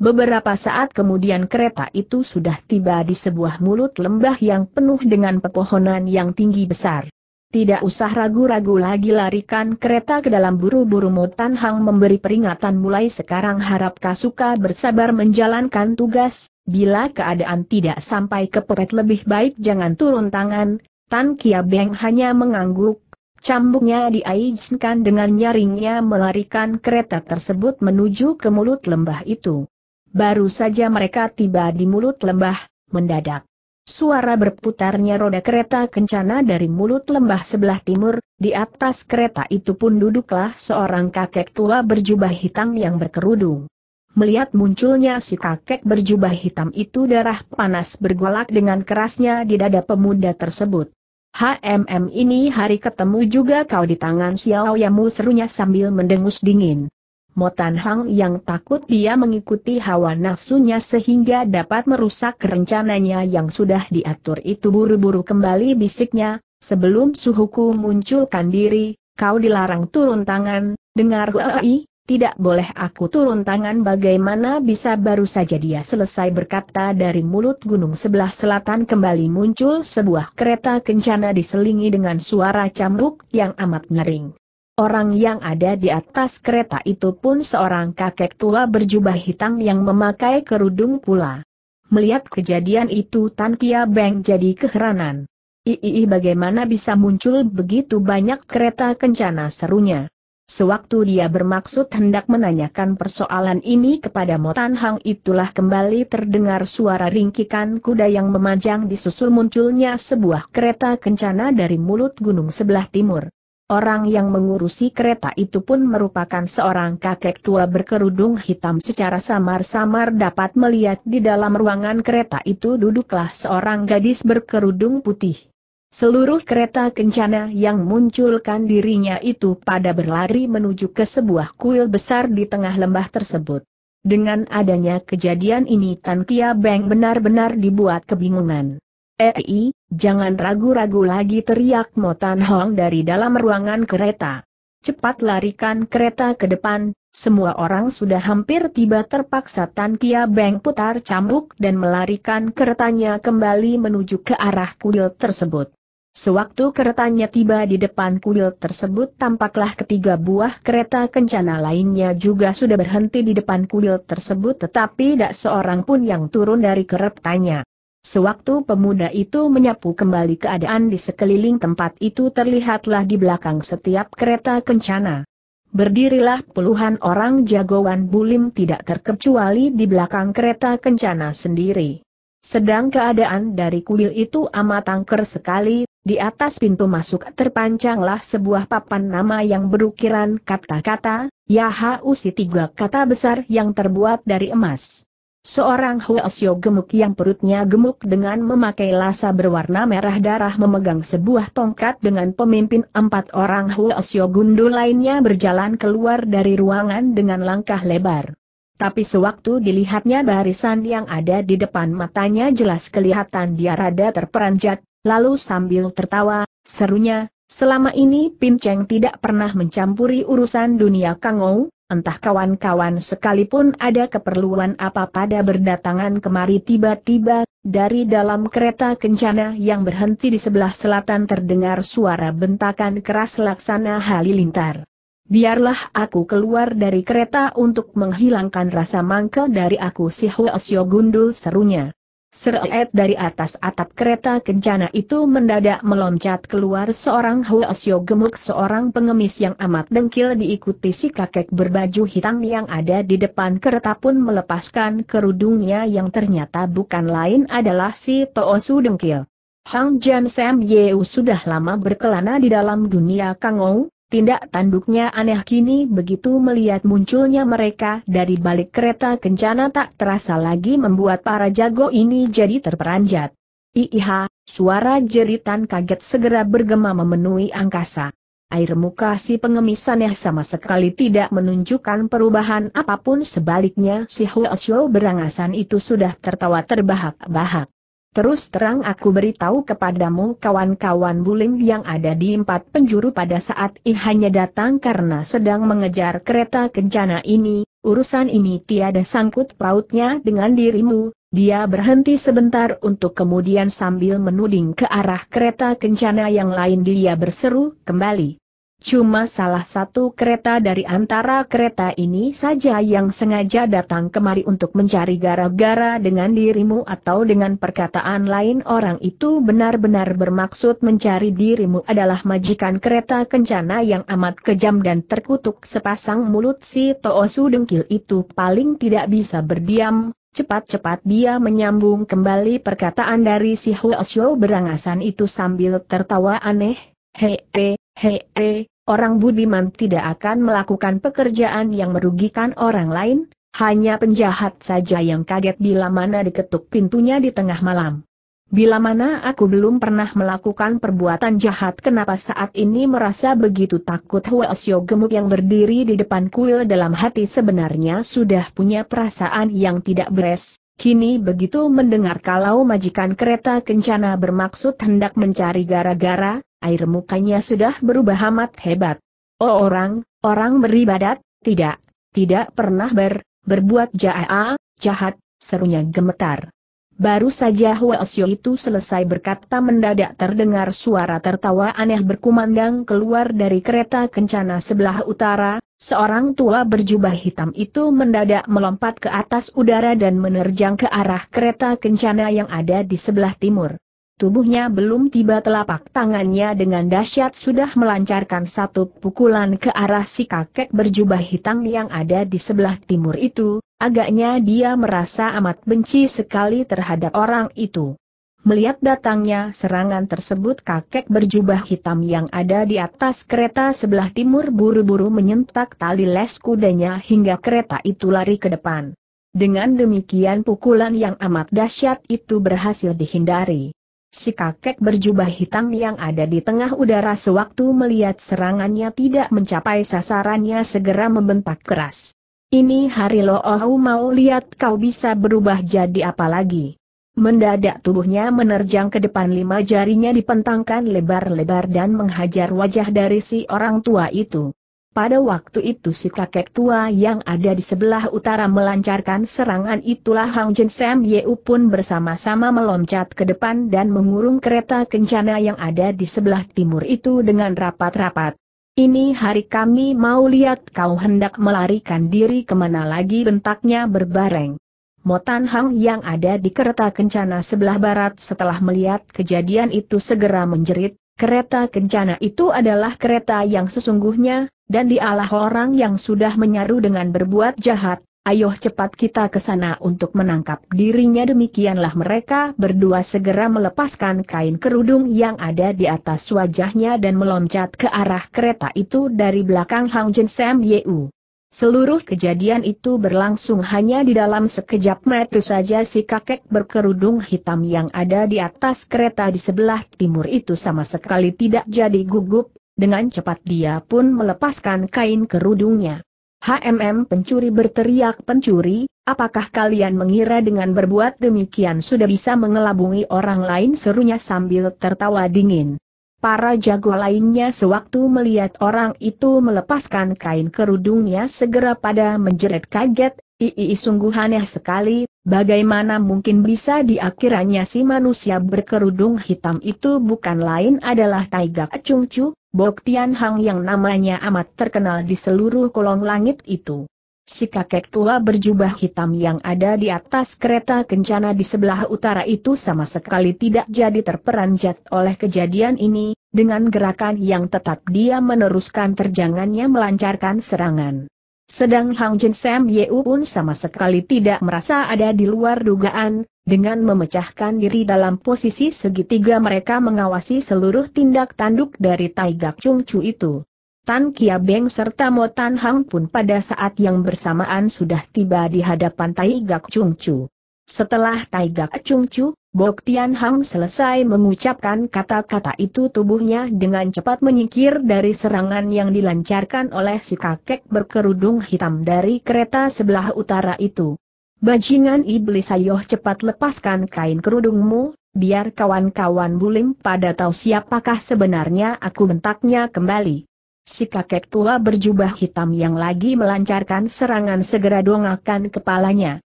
Beberapa saat kemudian kereta itu sudah tiba di sebuah mulut lembah yang penuh dengan pepohonan yang tinggi besar. Tidak usah ragu-ragu lagi larikan kereta ke dalam buru-buru Mutan Hang memberi peringatan mulai sekarang harap Kasuka bersabar menjalankan tugas, bila keadaan tidak sampai keperet lebih baik jangan turun tangan, Tan Kia Beng hanya mengangguk, cambuknya diaizinkan dengan nyaringnya melarikan kereta tersebut menuju ke mulut lembah itu. Baru saja mereka tiba di mulut lembah, mendadak. Suara berputarnya roda kereta kencana dari mulut lembah sebelah timur, di atas kereta itu pun duduklah seorang kakek tua berjubah hitam yang berkerudung. Melihat munculnya si kakek berjubah hitam itu darah panas bergolak dengan kerasnya di dada pemuda tersebut. HMM ini hari ketemu juga kau di tangan Xiao Yamu serunya sambil mendengus dingin. Motan Hang yang takut dia mengikuti hawa nafsunya sehingga dapat merusak rencananya yang sudah diatur itu buru-buru kembali bisiknya, sebelum suhuku munculkan diri, kau dilarang turun tangan, dengar Huai, tidak boleh aku turun tangan bagaimana bisa baru saja dia selesai berkata dari mulut gunung sebelah selatan kembali muncul sebuah kereta kencana diselingi dengan suara cambuk yang amat ngering. Orang yang ada di atas kereta itu pun seorang kakek tua berjubah hitam yang memakai kerudung pula. Melihat kejadian itu Tan Kia Beng jadi keheranan. Ii bagaimana bisa muncul begitu banyak kereta kencana serunya. Sewaktu dia bermaksud hendak menanyakan persoalan ini kepada Motan Hang itulah kembali terdengar suara ringkikan kuda yang memanjang disusul munculnya sebuah kereta kencana dari mulut gunung sebelah timur. Orang yang mengurusi kereta itu pun merupakan seorang kakek tua berkerudung hitam secara samar-samar dapat melihat di dalam ruangan kereta itu duduklah seorang gadis berkerudung putih. Seluruh kereta kencana yang munculkan dirinya itu pada berlari menuju ke sebuah kuil besar di tengah lembah tersebut. Dengan adanya kejadian ini Tan Kia Beng benar-benar dibuat kebingungan. Ei, jangan ragu-ragu lagi teriak Motan Hong dari dalam ruangan kereta. Cepat larikan kereta ke depan, semua orang sudah hampir tiba terpaksa Tan Kia Beng putar cambuk dan melarikan keretanya kembali menuju ke arah kuil tersebut. Sewaktu keretanya tiba di depan kuil tersebut tampaklah ketiga buah kereta kencana lainnya juga sudah berhenti di depan kuil tersebut tetapi tidak seorang pun yang turun dari keretanya. Sewaktu pemuda itu menyapu kembali keadaan di sekeliling tempat itu terlihatlah di belakang setiap kereta kencana. Berdirilah puluhan orang jagoan bulim tidak terkecuali di belakang kereta kencana sendiri. Sedang keadaan dari kuil itu amat angker sekali, di atas pintu masuk terpancanglah sebuah papan nama yang berukiran kata-kata, Yahausi tiga kata besar yang terbuat dari emas. Seorang Huasio gemuk yang perutnya gemuk dengan memakai lasa berwarna merah darah memegang sebuah tongkat dengan pemimpin empat orang Huasio gundul lainnya berjalan keluar dari ruangan dengan langkah lebar. Tapi sewaktu dilihatnya barisan yang ada di depan matanya jelas kelihatan dia rada terperanjat, lalu sambil tertawa, serunya, selama ini Pinceng tidak pernah mencampuri urusan dunia Kangou, entah kawan-kawan sekalipun ada keperluan apa pada berdatangan kemari tiba-tiba, dari dalam kereta kencana yang berhenti di sebelah selatan terdengar suara bentakan keras laksana halilintar. Biarlah aku keluar dari kereta untuk menghilangkan rasa mangka dari aku si Huasyo Gundul serunya. Seret dari atas atap kereta kencana itu mendadak meloncat keluar seorang Huasyo gemuk seorang pengemis yang amat dengkil diikuti si kakek berbaju hitam yang ada di depan kereta pun melepaskan kerudungnya yang ternyata bukan lain adalah si Toosu dengkil. Hang Jan Sam Yeu sudah lama berkelana di dalam dunia kangou, Tindak tanduknya aneh kini begitu melihat munculnya mereka dari balik kereta kencana tak terasa lagi membuat para jago ini jadi terperanjat. Iiha, suara jeritan kaget segera bergema memenuhi angkasa. Air muka si pengemis aneh sama sekali tidak menunjukkan perubahan apapun sebaliknya si Huo Xiao berangasan itu sudah tertawa terbahak-bahak. Terus terang aku beritahu kepadamu kawan-kawan bulim yang ada di empat penjuru pada saat ini hanya datang karena sedang mengejar kereta kencana ini, urusan ini tiada sangkut pautnya dengan dirimu, dia berhenti sebentar untuk kemudian sambil menuding ke arah kereta kencana yang lain dia berseru kembali. Cuma salah satu kereta dari antara kereta ini saja yang sengaja datang kemari untuk mencari gara-gara dengan dirimu atau dengan perkataan lain orang itu benar-benar bermaksud mencari dirimu adalah majikan kereta kencana yang amat kejam dan terkutuk sepasang mulut si Toosu Dengkil itu paling tidak bisa berdiam, Cepat-cepat dia menyambung kembali perkataan dari si Huasyo berangasan itu sambil tertawa aneh, hei, eh, hei, eh, orang budiman tidak akan melakukan pekerjaan yang merugikan orang lain, hanya penjahat saja yang kaget bila mana diketuk pintunya di tengah malam. Bila mana aku belum pernah melakukan perbuatan jahat kenapa saat ini merasa begitu takut Huasyo gemuk yang berdiri di depan kuil dalam hati sebenarnya sudah punya perasaan yang tidak beres, kini begitu mendengar kalau majikan kereta kencana bermaksud hendak mencari gara-gara, air mukanya sudah berubah amat hebat. Oh orang, orang beribadat, tidak, tidak pernah ber, berbuat jaa, ah, jahat, serunya gemetar. Baru saja Huasyo itu selesai berkata mendadak terdengar suara tertawa aneh berkumandang keluar dari kereta kencana sebelah utara, seorang tua berjubah hitam itu mendadak melompat ke atas udara dan menerjang ke arah kereta kencana yang ada di sebelah timur. Tubuhnya belum tiba telapak tangannya dengan dahsyat sudah melancarkan satu pukulan ke arah si kakek berjubah hitam yang ada di sebelah timur itu, agaknya dia merasa amat benci sekali terhadap orang itu. Melihat datangnya serangan tersebut kakek berjubah hitam yang ada di atas kereta sebelah timur buru-buru menyentak tali les kudanya hingga kereta itu lari ke depan. Dengan demikian pukulan yang amat dahsyat itu berhasil dihindari. Si kakek berjubah hitam yang ada di tengah udara sewaktu melihat serangannya tidak mencapai sasarannya segera membentak keras. Ini hari lo oh mau lihat kau bisa berubah jadi apa lagi. Mendadak tubuhnya menerjang ke depan lima jarinya dipentangkan lebar-lebar dan menghajar wajah dari si orang tua itu. Pada waktu itu si kakek tua yang ada di sebelah utara melancarkan serangan itulah Hang Jin Sam Yeu pun bersama-sama meloncat ke depan dan mengurung kereta kencana yang ada di sebelah timur itu dengan rapat-rapat. Ini hari kami mau lihat kau hendak melarikan diri kemana lagi bentaknya berbareng. Motan Hang yang ada di kereta kencana sebelah barat setelah melihat kejadian itu segera menjerit, kereta kencana itu adalah kereta yang sesungguhnya, dan dialah orang yang sudah menyaru dengan berbuat jahat, ayo cepat kita ke sana untuk menangkap dirinya demikianlah mereka berdua segera melepaskan kain kerudung yang ada di atas wajahnya dan meloncat ke arah kereta itu dari belakang Hang Jin Sam Yeu. Seluruh kejadian itu berlangsung hanya di dalam sekejap mata saja si kakek berkerudung hitam yang ada di atas kereta di sebelah timur itu sama sekali tidak jadi gugup, dengan cepat dia pun melepaskan kain kerudungnya. HMM pencuri berteriak pencuri, apakah kalian mengira dengan berbuat demikian sudah bisa mengelabungi orang lain serunya sambil tertawa dingin. Para jago lainnya sewaktu melihat orang itu melepaskan kain kerudungnya segera pada menjerit kaget, Ii sungguh aneh sekali, bagaimana mungkin bisa diakhirannya si manusia berkerudung hitam itu bukan lain adalah Taiga Acungcu, Bok Tian Hang yang namanya amat terkenal di seluruh kolong langit itu. Si kakek tua berjubah hitam yang ada di atas kereta kencana di sebelah utara itu sama sekali tidak jadi terperanjat oleh kejadian ini, dengan gerakan yang tetap dia meneruskan terjangannya melancarkan serangan. Sedang Hang Jin Sam Yeu pun sama sekali tidak merasa ada di luar dugaan, dengan memecahkan diri dalam posisi segitiga mereka mengawasi seluruh tindak tanduk dari Taigak Chung Chu itu. Tan Kia Beng serta Mo Tan Hang pun pada saat yang bersamaan sudah tiba di hadapan Tai Gak Chung Chu. Setelah Tai Gak Chung Chu, Bok Tian Hang selesai mengucapkan kata-kata itu tubuhnya dengan cepat menyingkir dari serangan yang dilancarkan oleh si kakek berkerudung hitam dari kereta sebelah utara itu. Bajingan iblis ayoh cepat lepaskan kain kerudungmu, biar kawan-kawan bulim pada tahu siapakah sebenarnya aku bentaknya kembali. Si kakek tua berjubah hitam yang lagi melancarkan serangan segera dongakan kepalanya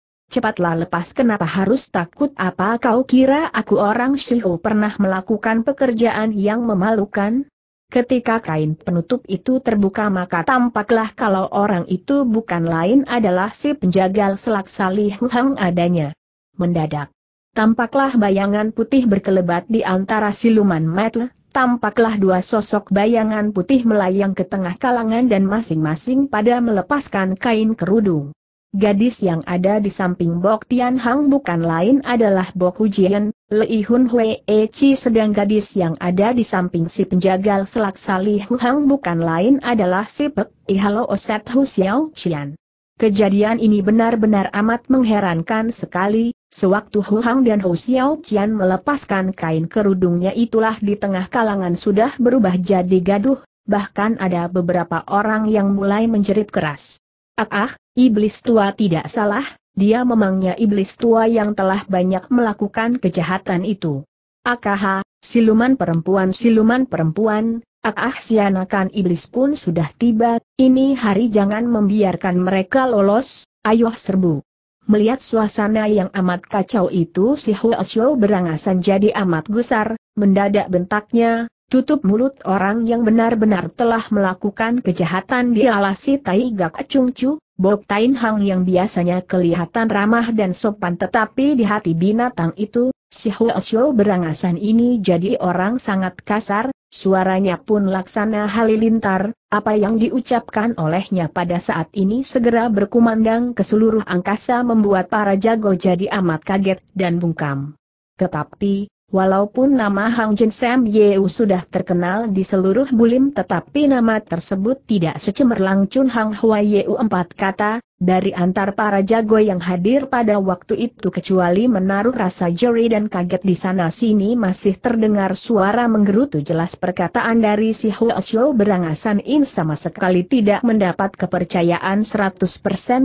cepatlah lepas kenapa harus takut apa kau kira aku orang Shiho pernah melakukan pekerjaan yang memalukan? Ketika kain penutup itu terbuka maka tampaklah kalau orang itu bukan lain adalah si penjagal selak salih adanya. Mendadak. Tampaklah bayangan putih berkelebat di antara siluman mata, tampaklah dua sosok bayangan putih melayang ke tengah kalangan dan masing-masing pada melepaskan kain kerudung. Gadis yang ada di samping Bok Tian Hang bukan lain adalah Bok Hujian, Lei Hun Hui E Chi sedang gadis yang ada di samping si penjagal selak Salih Hu Hang bukan lain adalah si Pek Ihalo e Oset Hu Xiao Qian. Kejadian ini benar-benar amat mengherankan sekali, sewaktu Hu Hang dan Hu Xiao Qian melepaskan kain kerudungnya itulah di tengah kalangan sudah berubah jadi gaduh, bahkan ada beberapa orang yang mulai menjerit keras. Ah, ah, iblis tua tidak salah, dia memangnya iblis tua yang telah banyak melakukan kejahatan itu. Akaha, ah, ah, siluman perempuan-siluman perempuan, ah, ah sianakan iblis pun sudah tiba, ini hari jangan membiarkan mereka lolos, ayo serbu. Melihat suasana yang amat kacau itu si Huasyo berangasan jadi amat gusar, mendadak bentaknya, Tutup mulut orang yang benar-benar telah melakukan kejahatan di si Tai Gak Chung Chu, Bob Tain Hang yang biasanya kelihatan ramah dan sopan tetapi di hati binatang itu, si Hua berangasan ini jadi orang sangat kasar, suaranya pun laksana halilintar, apa yang diucapkan olehnya pada saat ini segera berkumandang ke seluruh angkasa membuat para jago jadi amat kaget dan bungkam. Tetapi, Walaupun nama Hang Jin Sam Yeu sudah terkenal di seluruh bulim tetapi nama tersebut tidak secemerlang Chun Hang Hua Yeu empat kata, dari antar para jago yang hadir pada waktu itu kecuali menaruh rasa jeri dan kaget di sana sini masih terdengar suara menggerutu jelas perkataan dari si Hua Xiu berangasan in sama sekali tidak mendapat kepercayaan 100%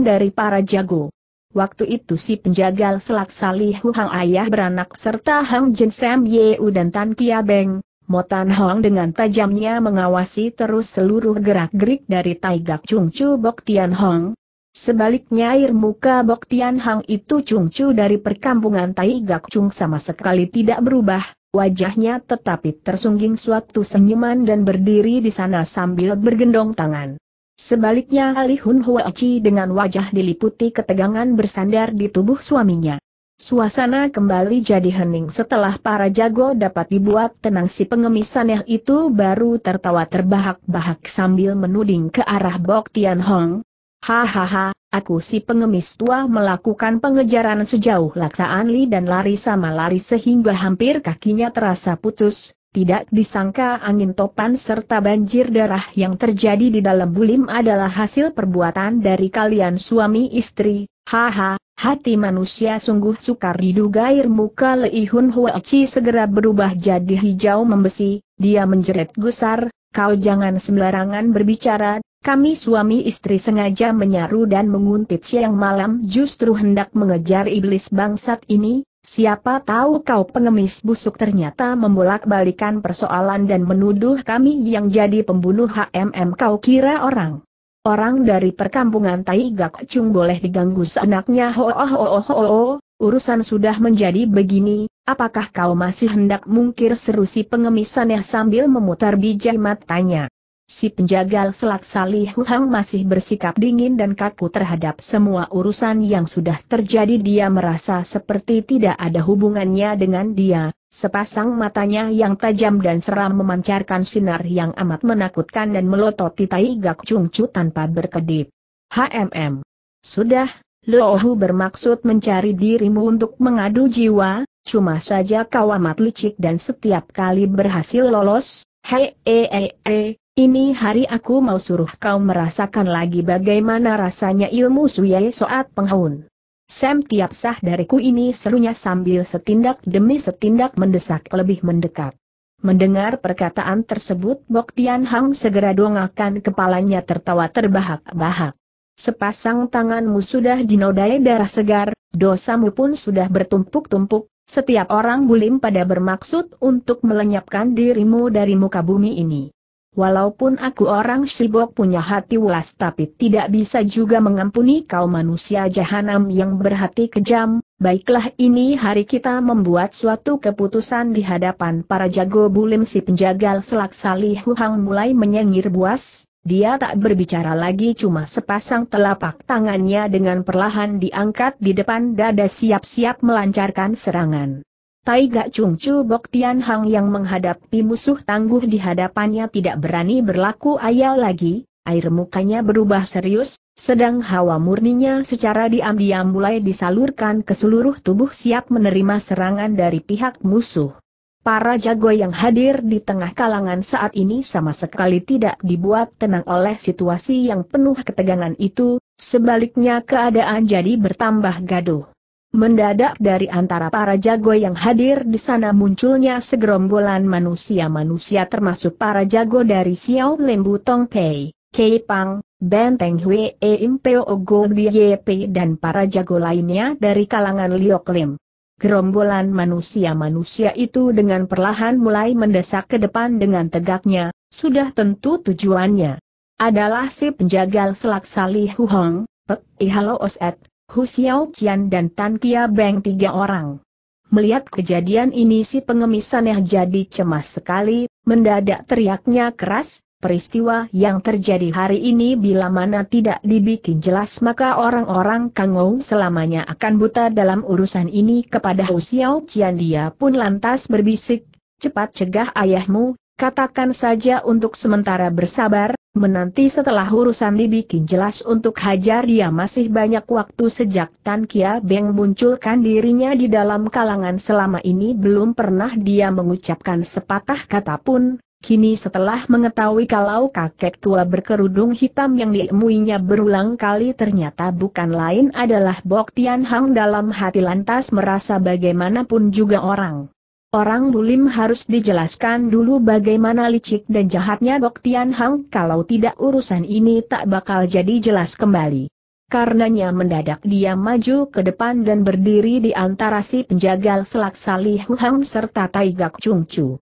dari para jago. Waktu itu si penjagal selak Salih Huang ayah beranak serta Hang Jin Sam Yeu dan Tan Kia Beng, Motan Hong dengan tajamnya mengawasi terus seluruh gerak-gerik dari Tai Gak Chung Chu Bok Tian Hong. Sebaliknya air muka Bok Tian Hang itu Chung Chu dari perkampungan Tai Gak Chung sama sekali tidak berubah, wajahnya tetapi tersungging suatu senyuman dan berdiri di sana sambil bergendong tangan. Sebaliknya Ali Hun Chi dengan wajah diliputi ketegangan bersandar di tubuh suaminya. Suasana kembali jadi hening setelah para jago dapat dibuat tenang si pengemis aneh itu baru tertawa terbahak-bahak sambil menuding ke arah Bok Tian Hong. Hahaha, aku si pengemis tua melakukan pengejaran sejauh laksaan Li dan lari sama lari sehingga hampir kakinya terasa putus, tidak disangka angin topan serta banjir darah yang terjadi di dalam bulim adalah hasil perbuatan dari kalian suami istri, haha, hati manusia sungguh sukar diduga air muka Leihun Huachi segera berubah jadi hijau membesi, dia menjerit gusar, kau jangan sembarangan berbicara, kami suami istri sengaja menyaru dan menguntit siang malam justru hendak mengejar iblis bangsat ini, Siapa tahu kau pengemis busuk ternyata membolak-balikan persoalan dan menuduh kami yang jadi pembunuh HMM kau kira orang. Orang dari perkampungan Tai Gak Chung boleh diganggu seenaknya ho oh ho oh, oh oh, oh, urusan sudah menjadi begini, apakah kau masih hendak mungkir seru si pengemisannya sambil memutar biji matanya. Si penjagal selak Salih Huhang masih bersikap dingin dan kaku terhadap semua urusan yang sudah terjadi dia merasa seperti tidak ada hubungannya dengan dia, sepasang matanya yang tajam dan seram memancarkan sinar yang amat menakutkan dan melototi tai Gak Chung Chu tanpa berkedip. HMM. Sudah, Lohu bermaksud mencari dirimu untuk mengadu jiwa, cuma saja kau amat licik dan setiap kali berhasil lolos, hei, hei, hei, ini hari aku mau suruh kau merasakan lagi bagaimana rasanya ilmu suyai soat penghaun. Sam tiap sah dariku ini serunya sambil setindak demi setindak mendesak lebih mendekat. Mendengar perkataan tersebut Bok Tian Hang segera dongakan kepalanya tertawa terbahak-bahak. Sepasang tanganmu sudah dinodai darah segar, dosamu pun sudah bertumpuk-tumpuk, setiap orang bulim pada bermaksud untuk melenyapkan dirimu dari muka bumi ini. Walaupun aku orang sibuk punya hati ulas, tapi tidak bisa juga mengampuni kau manusia jahanam yang berhati kejam, baiklah ini hari kita membuat suatu keputusan di hadapan para jago bulim si penjagal selak salih huhang mulai menyengir buas, dia tak berbicara lagi cuma sepasang telapak tangannya dengan perlahan diangkat di depan dada siap-siap melancarkan serangan. Tai Gak Chung Chu Bok Tian Hang yang menghadapi musuh tangguh di hadapannya tidak berani berlaku ayal lagi, air mukanya berubah serius, sedang hawa murninya secara diam-diam mulai disalurkan ke seluruh tubuh siap menerima serangan dari pihak musuh. Para jago yang hadir di tengah kalangan saat ini sama sekali tidak dibuat tenang oleh situasi yang penuh ketegangan itu, sebaliknya keadaan jadi bertambah gaduh. Mendadak dari antara para jago yang hadir di sana munculnya segerombolan manusia-manusia termasuk para jago dari Xiao Lembu Tong Pei, Kei Pang, Benteng Hwe Im Peo Go Yep dan para jago lainnya dari kalangan Liok Lim. Gerombolan manusia-manusia itu dengan perlahan mulai mendesak ke depan dengan tegaknya, sudah tentu tujuannya adalah si penjagal selaksali Salih Huhong, Pek Ihalo Oset, Hu Xiao dan Tan Kia Beng tiga orang. Melihat kejadian ini si pengemis aneh jadi cemas sekali, mendadak teriaknya keras, peristiwa yang terjadi hari ini bila mana tidak dibikin jelas maka orang-orang Kangou selamanya akan buta dalam urusan ini kepada Hu Xiao dia pun lantas berbisik, cepat cegah ayahmu, katakan saja untuk sementara bersabar, Menanti setelah urusan dibikin jelas untuk hajar dia masih banyak waktu sejak Tan Kia Beng munculkan dirinya di dalam kalangan selama ini belum pernah dia mengucapkan sepatah kata pun, kini setelah mengetahui kalau kakek tua berkerudung hitam yang diemuinya berulang kali ternyata bukan lain adalah Bok Tian Hang dalam hati lantas merasa bagaimanapun juga orang Orang bulim harus dijelaskan dulu bagaimana licik dan jahatnya Dok Tian Hang kalau tidak urusan ini tak bakal jadi jelas kembali. Karenanya mendadak dia maju ke depan dan berdiri di antara si penjagal selaksa Li Huang serta Tai Gak Chung Chu.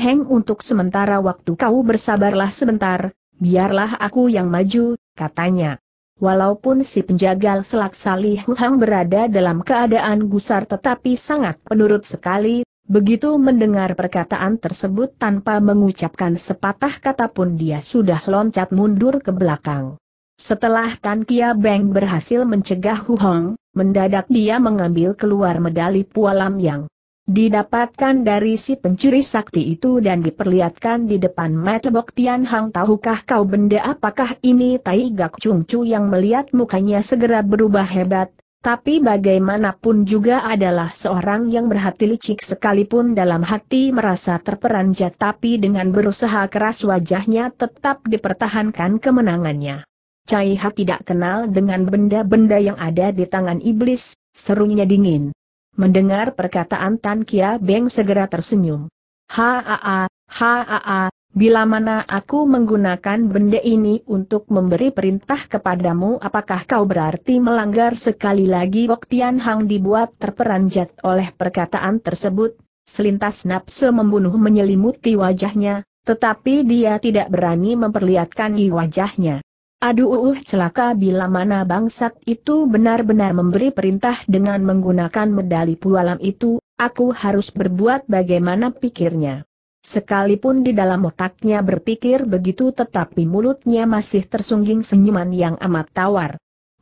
Heng untuk sementara waktu kau bersabarlah sebentar, biarlah aku yang maju, katanya. Walaupun si penjaga selaksa Li Huang berada dalam keadaan gusar tetapi sangat penurut sekali, Begitu mendengar perkataan tersebut tanpa mengucapkan sepatah kata pun dia sudah loncat mundur ke belakang. Setelah Tan Kia Beng berhasil mencegah Hu Hong, mendadak dia mengambil keluar medali pualam yang didapatkan dari si pencuri sakti itu dan diperlihatkan di depan mata Bok Tian Hang tahukah kau benda apakah ini Tai Gak Chung Chu yang melihat mukanya segera berubah hebat, tapi bagaimanapun juga adalah seorang yang berhati licik sekalipun dalam hati merasa terperanjat tapi dengan berusaha keras wajahnya tetap dipertahankan kemenangannya. Cai Ha tidak kenal dengan benda-benda yang ada di tangan iblis, serunya dingin. Mendengar perkataan Tan Kia Beng segera tersenyum. Haa, Haa, bila mana aku menggunakan benda ini untuk memberi perintah kepadamu apakah kau berarti melanggar sekali lagi Bok Tian Hang dibuat terperanjat oleh perkataan tersebut, selintas nafsu membunuh menyelimuti wajahnya, tetapi dia tidak berani memperlihatkan di wajahnya. Aduh uh, uh, celaka bila mana bangsat itu benar-benar memberi perintah dengan menggunakan medali pualam itu, aku harus berbuat bagaimana pikirnya. Sekalipun di dalam otaknya berpikir begitu tetapi mulutnya masih tersungging senyuman yang amat tawar.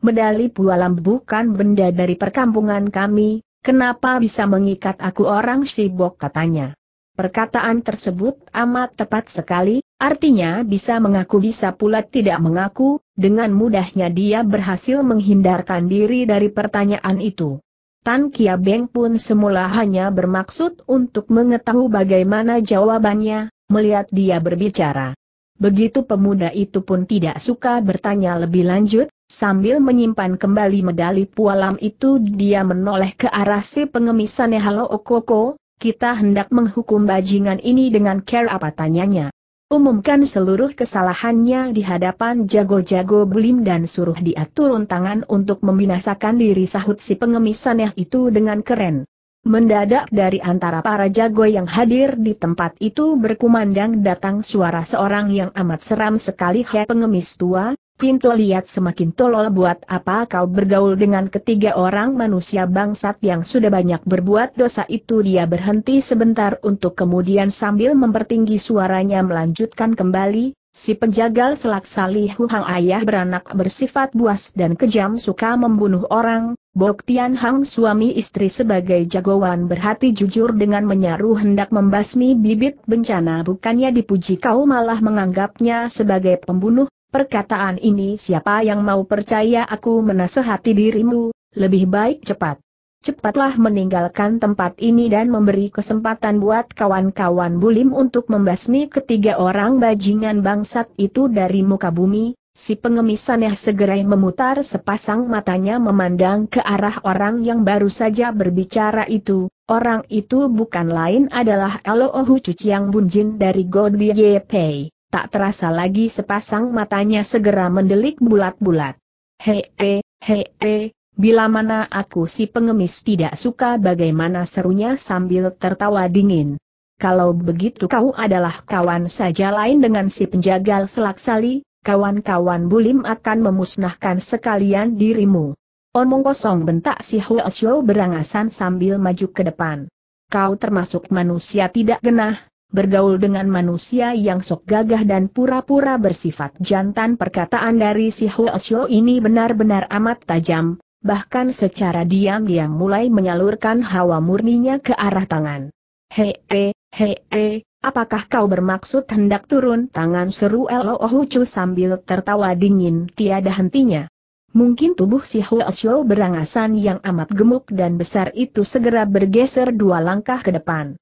Medali pualam bukan benda dari perkampungan kami, kenapa bisa mengikat aku orang sibok katanya. Perkataan tersebut amat tepat sekali, artinya bisa mengaku bisa pula tidak mengaku, dengan mudahnya dia berhasil menghindarkan diri dari pertanyaan itu. Tan Kia Beng pun semula hanya bermaksud untuk mengetahui bagaimana jawabannya, melihat dia berbicara. Begitu pemuda itu pun tidak suka bertanya lebih lanjut, sambil menyimpan kembali medali pualam itu dia menoleh ke arah si pengemisannya Halo Okoko, kita hendak menghukum bajingan ini dengan care apa tanyanya. Umumkan seluruh kesalahannya di hadapan jago-jago bulim dan suruh dia turun tangan untuk membinasakan diri sahut si pengemis aneh itu dengan keren. Mendadak dari antara para jago yang hadir di tempat itu berkumandang datang suara seorang yang amat seram sekali He pengemis tua, pintu lihat semakin tolol buat apa kau bergaul dengan ketiga orang manusia bangsat yang sudah banyak berbuat dosa itu dia berhenti sebentar untuk kemudian sambil mempertinggi suaranya melanjutkan kembali, Si penjagal selak Salih hang ayah beranak bersifat buas dan kejam suka membunuh orang, Bok Tian Hang suami istri sebagai jagoan berhati jujur dengan menyaruh hendak membasmi bibit bencana bukannya dipuji kau malah menganggapnya sebagai pembunuh, perkataan ini siapa yang mau percaya aku menasehati dirimu, lebih baik cepat. Cepatlah meninggalkan tempat ini dan memberi kesempatan buat kawan-kawan bulim untuk membasmi ketiga orang bajingan bangsat itu dari muka bumi, Si pengemis aneh segera memutar sepasang matanya memandang ke arah orang yang baru saja berbicara itu. Orang itu bukan lain adalah Eloohu Cuciang Bunjin dari Godby Yepei. Tak terasa lagi sepasang matanya segera mendelik bulat-bulat. Hei, hei, hei, hei, bila mana aku si pengemis tidak suka bagaimana serunya sambil tertawa dingin. Kalau begitu kau adalah kawan saja lain dengan si penjagal selaksali, kawan-kawan Bulim akan memusnahkan sekalian dirimu. Omong kosong bentak si Huasyo berangasan sambil maju ke depan. Kau termasuk manusia tidak genah, bergaul dengan manusia yang sok gagah dan pura-pura bersifat jantan perkataan dari si Huasyo ini benar-benar amat tajam, bahkan secara diam-diam mulai menyalurkan hawa murninya ke arah tangan. Hei, hei, hei, Apakah kau bermaksud hendak turun tangan seru Lo Ohucu sambil tertawa dingin tiada hentinya? Mungkin tubuh si Huasyo berangasan yang amat gemuk dan besar itu segera bergeser dua langkah ke depan.